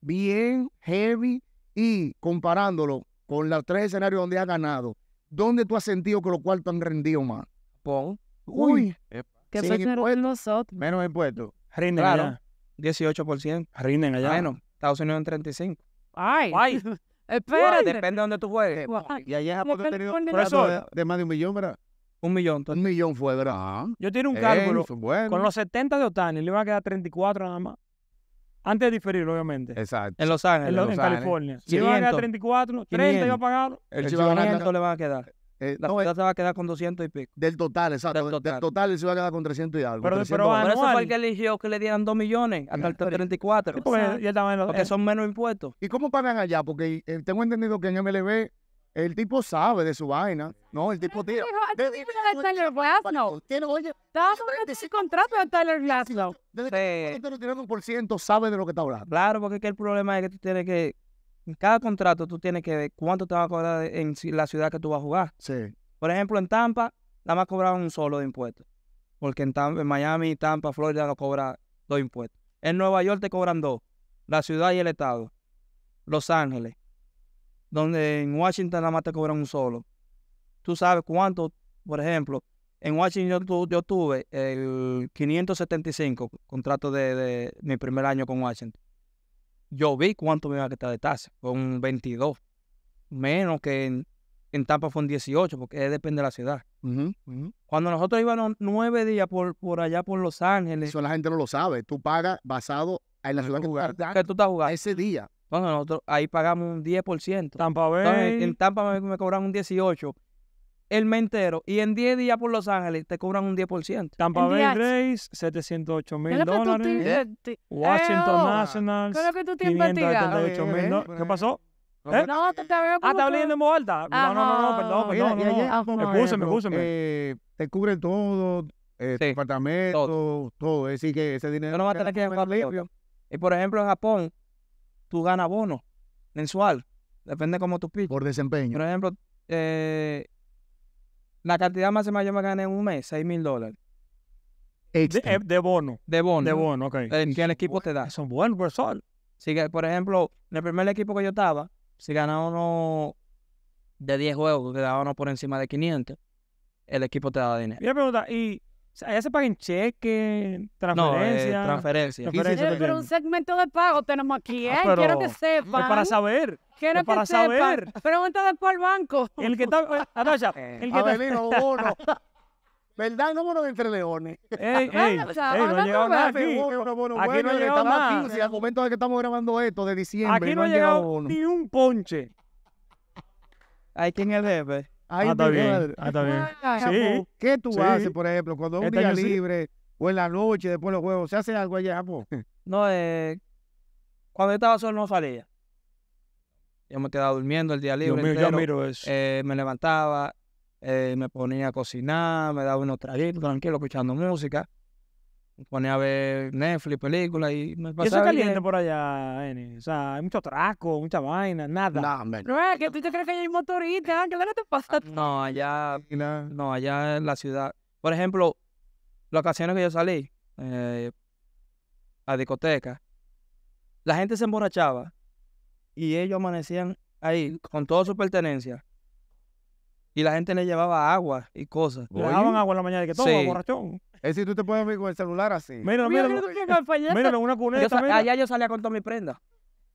[SPEAKER 1] bien heavy y comparándolo con los tres escenarios donde has ganado, ¿dónde tú has sentido que los cuartos han rendido más? Pon. Uy, eh, que fue menos
[SPEAKER 2] nosotros. Menos impuestos. Rinden Claro. allá. 18%. Rinden allá. Menos. Estados Unidos en 35.
[SPEAKER 4] Ay, Guay. Depende
[SPEAKER 2] de donde tú juegues. Y allá es porque he tenido de más de un millón, ¿verdad? Un millón. Un millón fue, ¿verdad? Ah. Yo tiene un carro cálculo. Con los 70 de Otani le iban a quedar 34 nada más. Antes de diferir, obviamente. Exacto. En Los Ángeles. En, California. Si iban a quedar 34, 30 iba a pagar. El, el le va a quedar.
[SPEAKER 1] Eh, la no, eh. se va a quedar con 200 y pico. Del total, exacto. Del total, del total se va a quedar con 300 y algo. Pero, eso fue el que
[SPEAKER 2] eligió que le dieran 2 millones hasta el 34. porque, ya
[SPEAKER 1] son menos impuestos. ¿Y cómo pagan allá? Porque eh, tengo entendido que en MLB el tipo sabe de su vaina, ¿no? El tipo tira.
[SPEAKER 4] Tiene, es el contrato de Tyler
[SPEAKER 2] Glasnow. tiene un por ciento, sabe de lo que está hablando. Claro, porque el problema es que tú tienes que, en cada contrato tú tienes que ver cuánto te va a cobrar en la ciudad que tú vas a jugar. Sí. Por ejemplo, en Tampa, nada más cobraban un solo de impuestos. Porque en, Tampa, en Miami, Tampa, Florida no cobra dos impuestos. En Nueva York te cobran dos. La ciudad y el estado. Los Ángeles donde en Washington nada más te cobran un solo. Tú sabes cuánto, por ejemplo, en Washington yo, tuve el 575 contrato de, mi primer año con Washington. Yo vi cuánto me iba a quitar de tasa, fue 22, menos que en, Tampa fue un 18, porque depende de la ciudad. Cuando nosotros íbamos nueve días por, por allá por Los Ángeles. Eso la gente no lo sabe. Tú pagas basado en la ciudad que, que, tú estás jugando. Ese día. Bueno, nosotros ahí pagamos un 10%. Tampa Bay. en Tampa me, me cobran un 18% el mentero y en 10 días por Los Ángeles te cobran un 10%. Tampa Bay Rays, 708 ¿Eh? mil dólares. Washington Nationals, ¿Qué, mil dólares. ¿Qué pasó? ¿Eh?
[SPEAKER 4] No, te, te veo como Ah, estaba leyendo en
[SPEAKER 2] voz alta. No, no, no, perdón, perdón.
[SPEAKER 3] no, Escúchame, escúchame. Eh, te cubre todo, eh,
[SPEAKER 2] todo. Es decir, que ese dinero... No va a tener que, llamar limpio. Y por ejemplo, en Japón, tú ganas bono mensual. Depende cómo tú pides. Por desempeño. Por ejemplo, eh, la cantidad máxima yo me gané en un mes, 6 mil dólares. Eh, de, bono. De bono. De bono, ok. El, equipo te da. Son buenos pues, sol Si, por ejemplo, en el primer equipo que yo estaba, si ganaba uno de 10 juegos, te daba uno por encima de 500, el equipo te daba dinero. Y pregunta, ¿y sea, allá se paguen cheques, eh, transferencias. transferencia. pero un
[SPEAKER 4] segmento de pago tenemos aquí, ah, ¿eh? Quiero que sepan. para saber. para saber. Pero Pregunta cuál banco. El
[SPEAKER 1] que está. Eh, eh, el que ¿Verdad? No de entre leones. Ey, ey, no ha llegado aquí. aquí al momento de que estamos grabando esto, de diciembre, aquí no, ha llegado,
[SPEAKER 2] ni un ponche. Ahí tiene el jefe. Ahí está bien. Ah, ¿Qué tú haces, por
[SPEAKER 3] ejemplo, cuando un este día libre o en la noche, después los juegos? ¿Se hace algo allá, po?
[SPEAKER 2] No, eh, cuando estaba solo no salía. Yo me quedaba durmiendo el día libre. Eh, me levantaba, eh, me ponía a cocinar, me daba unos traguitos tranquilo, escuchando música ponía a ver Netflix, películas y me pasaba. Eso es caliente por allá, Eni. O sea, hay mucho traco, mucha vaina, nada. No, hombre. No, es que tú te crees que hay motorista, ¿qué no te pasa? Ah, no, allá. No, allá en la ciudad. Por ejemplo, las ocasiones que yo salí eh, a discoteca, la gente se emborrachaba y ellos amanecían ahí con toda su pertenencia y la gente le llevaba agua y cosas. Le daban agua en la mañana y que todo? Sí. borrachón. Es decir, tú te puedes ver con el celular así. Mira, Mira, míralo. que Míralo una cuneta, allá yo salía con toda mi prenda.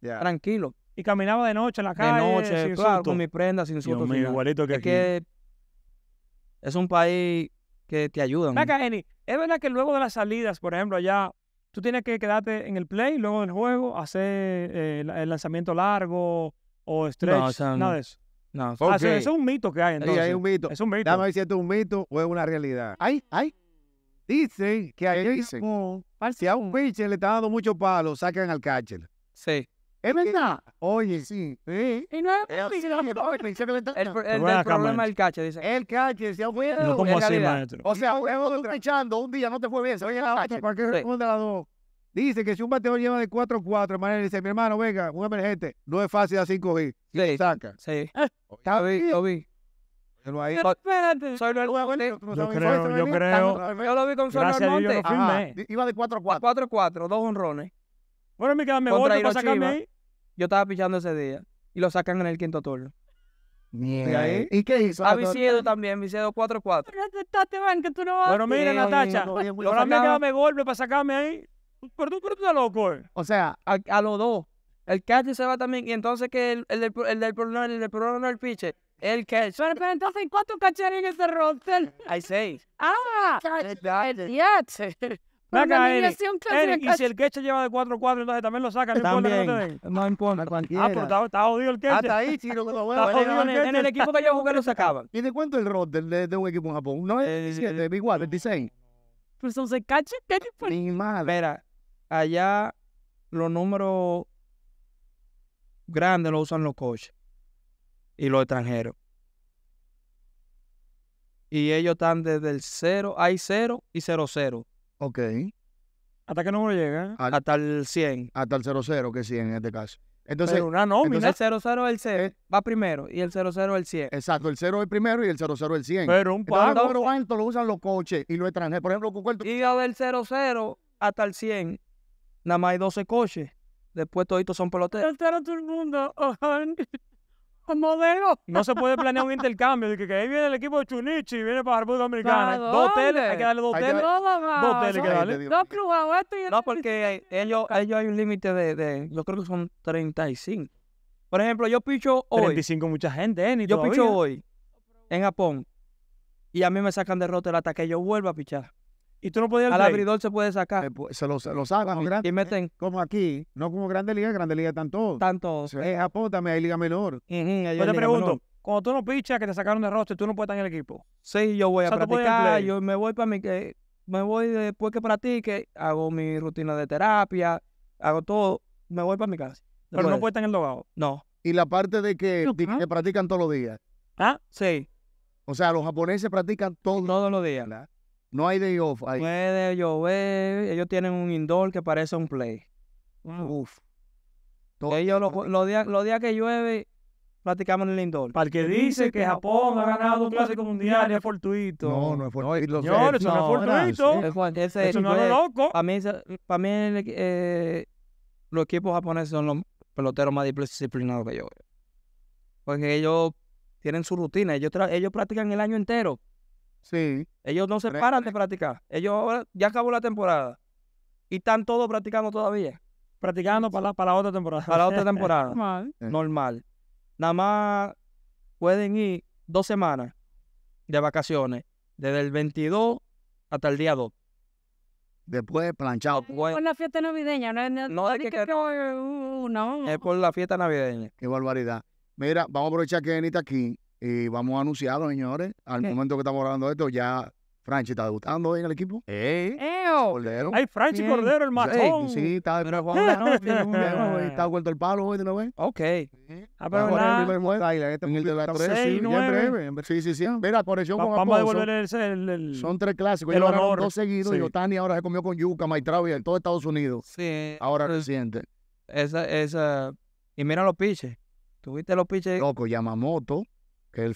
[SPEAKER 2] Ya. tranquilo. Y caminaba de noche en la calle. de noche, con mi prenda, sin Dios mío, sin igualito que es es un país que te ayuda. es verdad que luego de las salidas, por ejemplo, allá, tú tienes que quedarte en el play, luego del juego, hacer eh, el lanzamiento largo o stretch, nada de eso. No, ah, eso, es un mito que hay entonces. Sí, hay un mito. Es un mito. ver
[SPEAKER 3] si ¿esto es un mito o es una realidad? Ay, ay. Dicen que a dicen? si a un pitcher le están dando mucho palo, sacan al catcher. Sí. ¿Es
[SPEAKER 1] verdad? Oye, sí. Y no es el, el, problema el catcher, dice. El catcher, si a un No como así, maestro. O sea, tú echando un día, no te fue bien, se oye la catcher. ¿Para qué responde la dos?
[SPEAKER 3] Dice que si un bateador lleva de 4-4, hermano, dice, mi hermano, venga, un emergente, no es fácil a 5 g Sí. Saca. Sí. Está lo vi.
[SPEAKER 2] espérate. Yo creo, yo lo vi con su Gracias Iba de 4-4. 4-4, dos honrones. Bueno, quedan quedame. para sacarme ahí. Yo estaba pichando ese día. Y lo sacan en el quinto turno. Mierda, ¿Y qué hizo? Ah, a Vicedo también, Vicedo 4-4. que tú no vas. Bueno, mira, Natacha. Ahora me quedame golpe para sacarme ahí. Pero tú, pero tú estás loco. Eh. O sea, a los dos. El catch se va también. Y entonces que el, el, del, el del problema, no del el pitcher. El catch. Pero, pero entonces,
[SPEAKER 4] ¿cuántos catchers en este roster?
[SPEAKER 2] Hay seis.
[SPEAKER 4] ¡Ah! El y si el
[SPEAKER 2] catcher lleva de 4-4, entonces también lo sacan. No importa. No importa. Ah, pero está, jodido el catch. Hasta ahí, sí, lo que En el equipo que yo jugué lo sacaban. ¿Y de
[SPEAKER 1] cuánto el roster de, un equipo en Japón? ¿No es? ¿Es igual, igual? 26. Pero son seis
[SPEAKER 2] catchers. ¿Qué Ni madre. Mira, allá los números grande lo usan los coches y los extranjeros. Y ellos están desde el 0, hay 0 y 0, cero Ok. ¿Hasta qué número llega? ¿eh? hasta el 100. Hasta el 00, que es 100 en este caso.
[SPEAKER 1] Entonces, Pero una nómina, el
[SPEAKER 2] 00 el 100, eh, va primero y el 00 el 100. Exacto, el 0 el primero y el 00 el 100. Pero un par. lo usan los coches y los extranjeros. Por ejemplo, Y del 00 hasta el 100, nada más hay 12 coches. Después toditos son peloteros. mundo. No se puede planear un intercambio. De que, ahí viene el equipo de Chunichi, viene para fútbol americanos. Dos teles, hay que darle dos teles. Dos teles que darle. Dos
[SPEAKER 4] cruzados, y
[SPEAKER 2] No, porque ah. ellos, hay un límite de, de, yo creo que son 35. Por ejemplo, yo picho hoy. 35 mucha gente, ¿eh? yo picho hoy en Japón y a mí me sacan de el hasta que yo vuelva a pichar. Y tú no podías. Al abridor se puede sacar. Eh, pues, se, los lo, sacan, y, meten. Como aquí, no como Grandes Ligas, Grandes Liga están todos. Están
[SPEAKER 3] todos. Sí. Japón eh, también hay Liga Menor. Yo te pregunto,
[SPEAKER 2] cuando tú no pichas que te sacaron de roster, tú no puedes estar en el equipo. Sí, yo voy a practicar, yo me voy para mi. que me voy después que practique, hago mi rutina de terapia, hago todo, me voy para mi casa. Pero no puedes estar en el logado
[SPEAKER 1] No. Y la parte de ah. que, practican todos los días.
[SPEAKER 2] Ah, sí. O sea, los japoneses practican todos, todos los días. No hay day off. Hay... Puede llover. Ellos tienen un indoor que parece un play. Uff. Uf. ellos los días que llueve platicamos en el indoor. Para el que dice que Japón ha ganado un clásico mundial es fortuito. No, no es fortuito. No, eso no, es fortuito. eso no es loco. Para mí, eh, los equipos japoneses son los peloteros más disciplinados que yo. Porque ellos tienen su rutina. Ellos, ellos practican el año entero. Ellos no se paran de practicar. Ellos ahora, ya acabó la temporada. Y están todos practicando todavía. Practicando para, la, para otra temporada. Para la otra temporada. Eh. Normal. Nada más pueden ir dos semanas de vacaciones. Desde el 22 hasta el día 2. Después planchado. Es por
[SPEAKER 4] la fiesta navideña. No, es que, uh, uh, no,
[SPEAKER 2] Es por la
[SPEAKER 1] fiesta navideña. Qué barbaridad. Mira, vamos a aprovechar que Anita aquí y vamos a anunciarlo, señores. Al momento que estamos hablando de esto, ya Franchi está debutando hoy en el equipo. ¡Eh! Cordero. ¡Ay, Franchi Cordero, el matón! Sí, sí, está de pero está vuelto el palo hoy de nuevo. Ok. Ah, pero nada. En el primer la 3, sí, Sí, sí, sí. Mira, corrección con Vamos a devolver el, Son tres clásicos. lo ganaron dos seguidos y Otani ahora se comió con yuca, Maitrao y en todo Estados Unidos. Sí. Ahora reciente. Esa, esa...
[SPEAKER 2] Y mira los piches. Tuviste los piches. Loco, Yamamoto que el,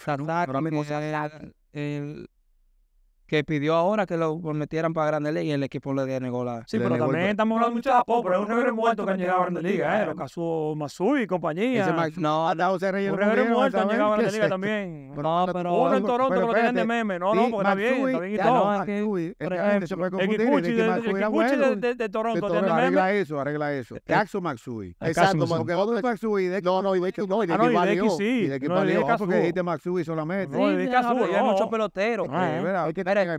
[SPEAKER 2] que pidió ahora que lo metieran para Grande Liga y el equipo le negó la. Sí, pero también estamos hablando mucho de Japón, pero es un reverendo muerto que han llegado a Grande Liga, ¿eh? Los Kazuo Masui y compañía. no, no, se reyes. Un reverendo muerto han llegado a Grande Liga también. no, pero. Uno en Toronto que lo tienen de meme, no, no, porque está bien, está bien y todo.
[SPEAKER 1] es eh, que, el Kikuchi de, Toronto tiene meme. Arregla
[SPEAKER 3] eso, arregla eso. Jackson eh, maxui eh, Exacto, porque
[SPEAKER 1] otro es maxui No, no, y de no, y
[SPEAKER 3] de equipo ah, valió. Y de que valió, ah, porque dijiste Matsui solamente. No, y de Kazuo, ah, hay muchos
[SPEAKER 2] peloteros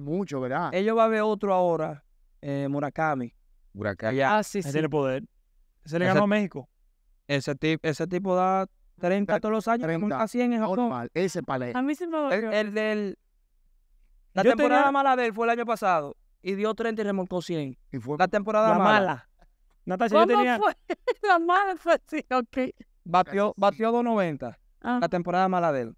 [SPEAKER 2] mucho, ¿verdad? Ellos va a ver otro ahora, eh, Murakami. Murakami. Ah, Tiene poder. Se le ganó a México. Ese, ese tipo da 30 todos los años, como en ese palé. A mí se me el, el del. La temporada mala de él fue el año pasado y dio 30 y remolcó 100. Y fue la temporada mala. fue?
[SPEAKER 4] La mala fue así,
[SPEAKER 2] Batió, batió 290 ah. la temporada mala de él.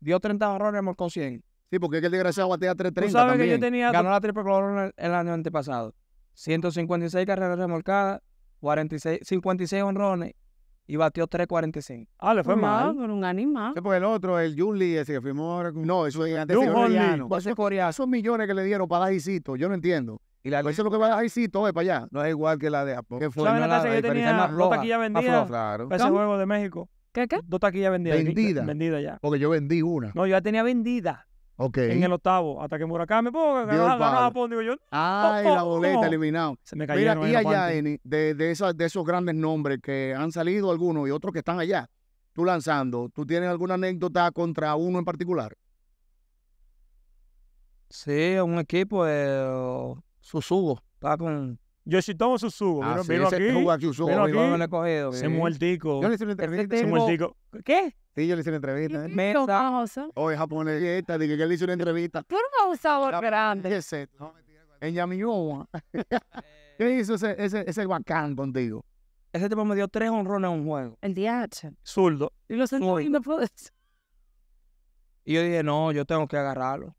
[SPEAKER 2] Dio 30 y remolcó 100. Sí, porque es que el desgraciado batea 330 sabes que yo tenía... Ganó la triple corona el, el año antepasado. 156 carreras remolcadas, 46, 56 honrones y batió 3.45. Ah, le fue mal.
[SPEAKER 1] con un animal.
[SPEAKER 2] Sí, porque el otro, el
[SPEAKER 1] Jun Lee, ese que
[SPEAKER 2] firmó No,
[SPEAKER 1] eso es gigante. Va a ser coreano. Esos millones que le dieron para Daisito, yo no entiendo. Y la pues eso es lo que va a Daisito, es eh, para allá. No es igual que la de Apple.
[SPEAKER 3] ¿Sabes la, que yo tenía? Dos taquillas vendidas ese juego
[SPEAKER 2] de México. ¿Qué, qué? Dos taquillas vendidas. Vendida. Vendida ya.
[SPEAKER 1] Porque yo vendí una. No,
[SPEAKER 2] yo ya tenía vendida. En el octavo, hasta que Murakami, ponga, digo yo. Ay, la boleta,
[SPEAKER 1] eliminado. Se me cayó. Mira, y allá, Eni, de, de, esos grandes nombres que han salido algunos y otros que están allá, tú lanzando, ¿tú tienes alguna anécdota contra uno en particular?
[SPEAKER 2] Sí, un equipo, oh, Susugo, Está con, yo yo Susugo. Ah, sí, vino, ese aquí. Jugó aquí, Susugo, vino aquí. Vino aquí. cogido. Se muertico.
[SPEAKER 1] Yo le hice una entrevista. Se muertico. ¿Qué? Sí, yo le hice una entrevista. ¿eh? Hoy Oye, dije que le hice una entrevista. Tú no has usado el grande. ¿Qué es esto? En Yamiyowa. ¿Qué hizo ese, ese, ese bacán contigo? Ese tipo me dio tres honrones en un juego. El DH.
[SPEAKER 2] Zurdo. Y lo sentí y
[SPEAKER 1] no puedes.
[SPEAKER 2] Y yo dije, no, yo tengo que agarrarlo.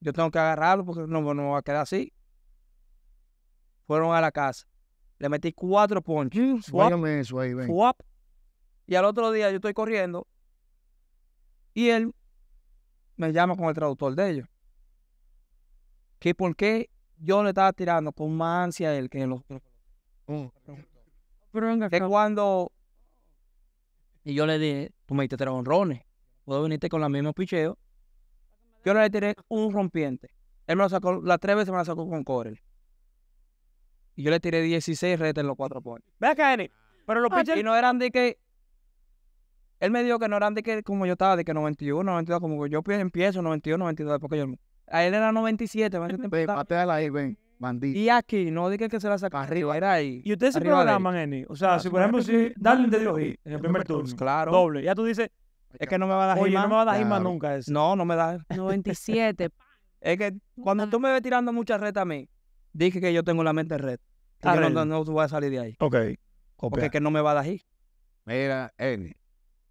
[SPEAKER 2] Yo tengo que agarrarlo porque no, no me va a quedar así. Fueron a la casa. Le metí cuatro ponches, mm, Y al otro día yo estoy corriendo y él me llama con el traductor de ellos. Que porque yo le estaba tirando con más ansia a él que los... Oh. Pero venga, que cuando... Y yo le dije, tú me diste tres honrones. Puedo venirte con la misma picheo. Yo le tiré un rompiente. Él me lo sacó, las tres veces me lo sacó con Corel. Y yo le tiré 16 retas en los cuatro pones. Ve acá, Eni. Pero los ah, pitchers. Y no eran de que. Él me dijo que no eran de que como yo estaba, de que 91, 92, como que yo empiezo 91, 92, porque yo. A él era 97, Ven, pateala ahí, ven. Bandido. Y aquí, no dije que se la saca arriba, era ahí. Y ustedes se programan, Eni. O sea, ah, si por ejemplo, si dale te dio en el primer turno, claro. doble, ya tú dices, es que no me va a dar Oye, no me va a dar más nunca eso. No, no me da. 97. es que cuando tú me ves tirando muchas retas a mí, dije que yo tengo la mente red. no, tú vas a salir de ahí. Ok. Porque que no me va a dar ahí. Mira, Eni.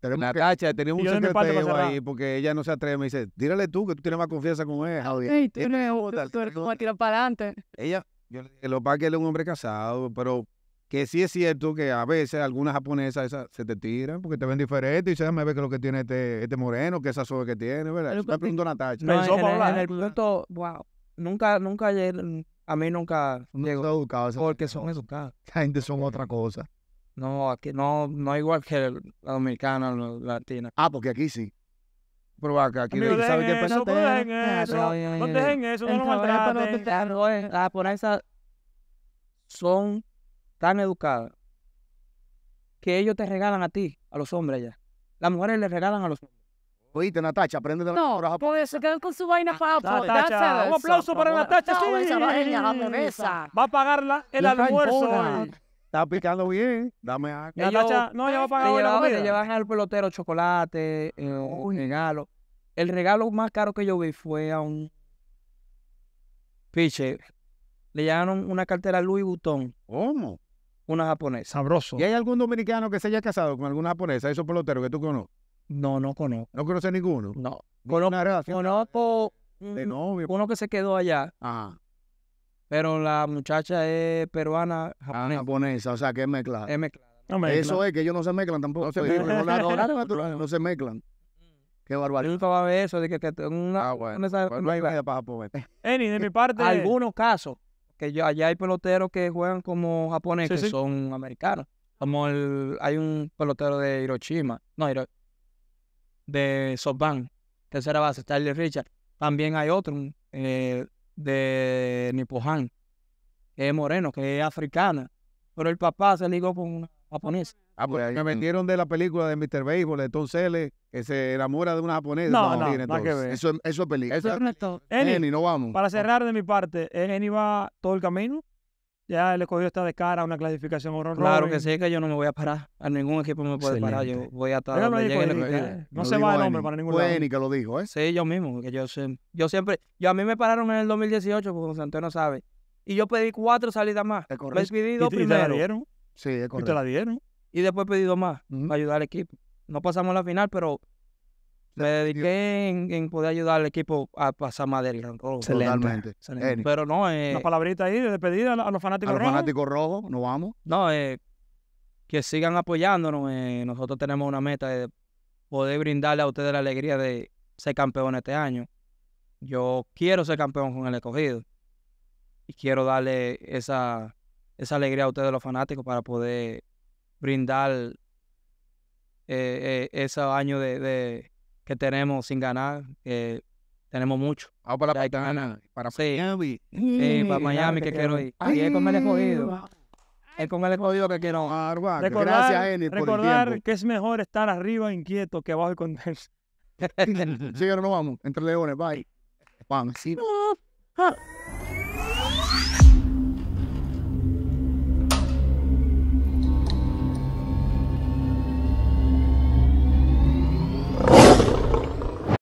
[SPEAKER 2] Natacha, tenemos un secreto ahí
[SPEAKER 3] porque ella no se atreve. Me dice, tírale tú, que tú tienes más confianza con él, Javier. tú,
[SPEAKER 4] eres como a tirar para adelante. Ella,
[SPEAKER 3] yo le dije, lo que que él es un hombre casado, pero que sí es cierto que a veces algunas japonesas esas, se te tiran porque te ven diferente y se me ver que lo que tiene este, este moreno, que esa sobe que tiene, ¿verdad? Eso me a Natacha. No, en, en, el,
[SPEAKER 2] momento, wow, nunca, nunca, a mí nunca no son educados, porque son educados. La gente son otra cosa. No, aquí no, no igual que la dominicana, la latina. Ah, porque aquí sí. Pero acá, aquí no qué eso, no dejen eso, no dejen eso, no lo maltraten. Las japonesas son tan educadas que ellos te regalan a ti, a los hombres allá. Las mujeres les regalan a los hombres. Oíste, Natacha, aprende de la no, cultura
[SPEAKER 4] japonesa. No, se quedan con su vaina para ah,
[SPEAKER 2] Natacha, un aplauso para Natacha. japonesa. Va a pagar el almuerzo Está picando bien. Dame algo. Natacha, no, ya va a pagar la comida. Te llevan al pelotero chocolate, eh, un regalo. El regalo más caro que yo vi fue a un piche. Le llevaron una cartera Louis Vuitton. ¿Cómo? Una japonesa. Sabroso. ¿Y hay algún dominicano que se haya
[SPEAKER 3] casado con alguna japonesa, esos peloteros que tú conoces? No, no conozco. ¿No conoces ninguno? No. Conozco,
[SPEAKER 2] conozco uno que se quedó allá. Ajá. Pero la muchacha es peruana, ah, japonesa. Ah, japonesa, o sea que es mezclada. Es mezclada. Eso es, que ellos no se mezclan tampoco. No se mezclan. no se mezclan. Mm. Qué barbaridad. Nunca va a ver eso de que, que una, ah, bueno. Pues no hay para este. Eni, de mi parte. Algunos casos, que yo, allá hay peloteros que juegan como japoneses, que son americanos. Como el, hay un pelotero de Hiroshima. No, Hiroshima de Sopan tercera base, Charlie Richard. También hay otro eh, de Nipohan, que es moreno, que es africana, pero el papá se ligó con una japonesa. Ah, pues me mm.
[SPEAKER 3] metieron de la película de Mr. Baseball, de Tom que se enamora de una japonesa.
[SPEAKER 2] Eso, es película. Eso es vamos. Para cerrar de mi parte, él va todo el camino ya le cogió esta de cara una clasificación horrorosa. Claro que sí, que yo no me voy a parar. A ningún equipo me puede parar. Yo voy a estar donde llegue. Eh, no se va el nombre para ningún lado. Fue que lo dijo, ¿eh? Sí, yo mismo. Que yo, siempre... Yo, a mí me pararon en el 2018, porque José Antonio sabe. Y yo pedí cuatro salidas más. Es correcto. Me pedí dos primero. ¿Y te la dieron? Sí, es correcto. Y te la dieron. Y después pedí dos más para ayudar al equipo. No pasamos a la final, pero me dediqué en, poder ayudar al equipo a pasar más del Excelente. Pero no. Eh una palabrita ahí de despedida a los fanáticos rojos. los fanáticos
[SPEAKER 1] rojos, nos vamos.
[SPEAKER 2] No, eh, que sigan apoyándonos. Eh, nosotros tenemos una meta de poder brindarle a ustedes la alegría de ser campeón este año. Yo quiero ser campeón con el escogido y quiero darle esa, esa alegría a ustedes los fanáticos para poder brindar ese año de, que tenemos sin ganar. que tenemos mucho. Vamos para la para Miami. para Miami que, quiero ir. es con el escogido. Es con el escogido que quiero.
[SPEAKER 3] Arba, recordar, gracias, Eni, Recordar
[SPEAKER 2] que es mejor estar arriba inquieto que abajo y contento. sí, ahora nos vamos. Entre leones, bye. Vamos. Sí. Ah.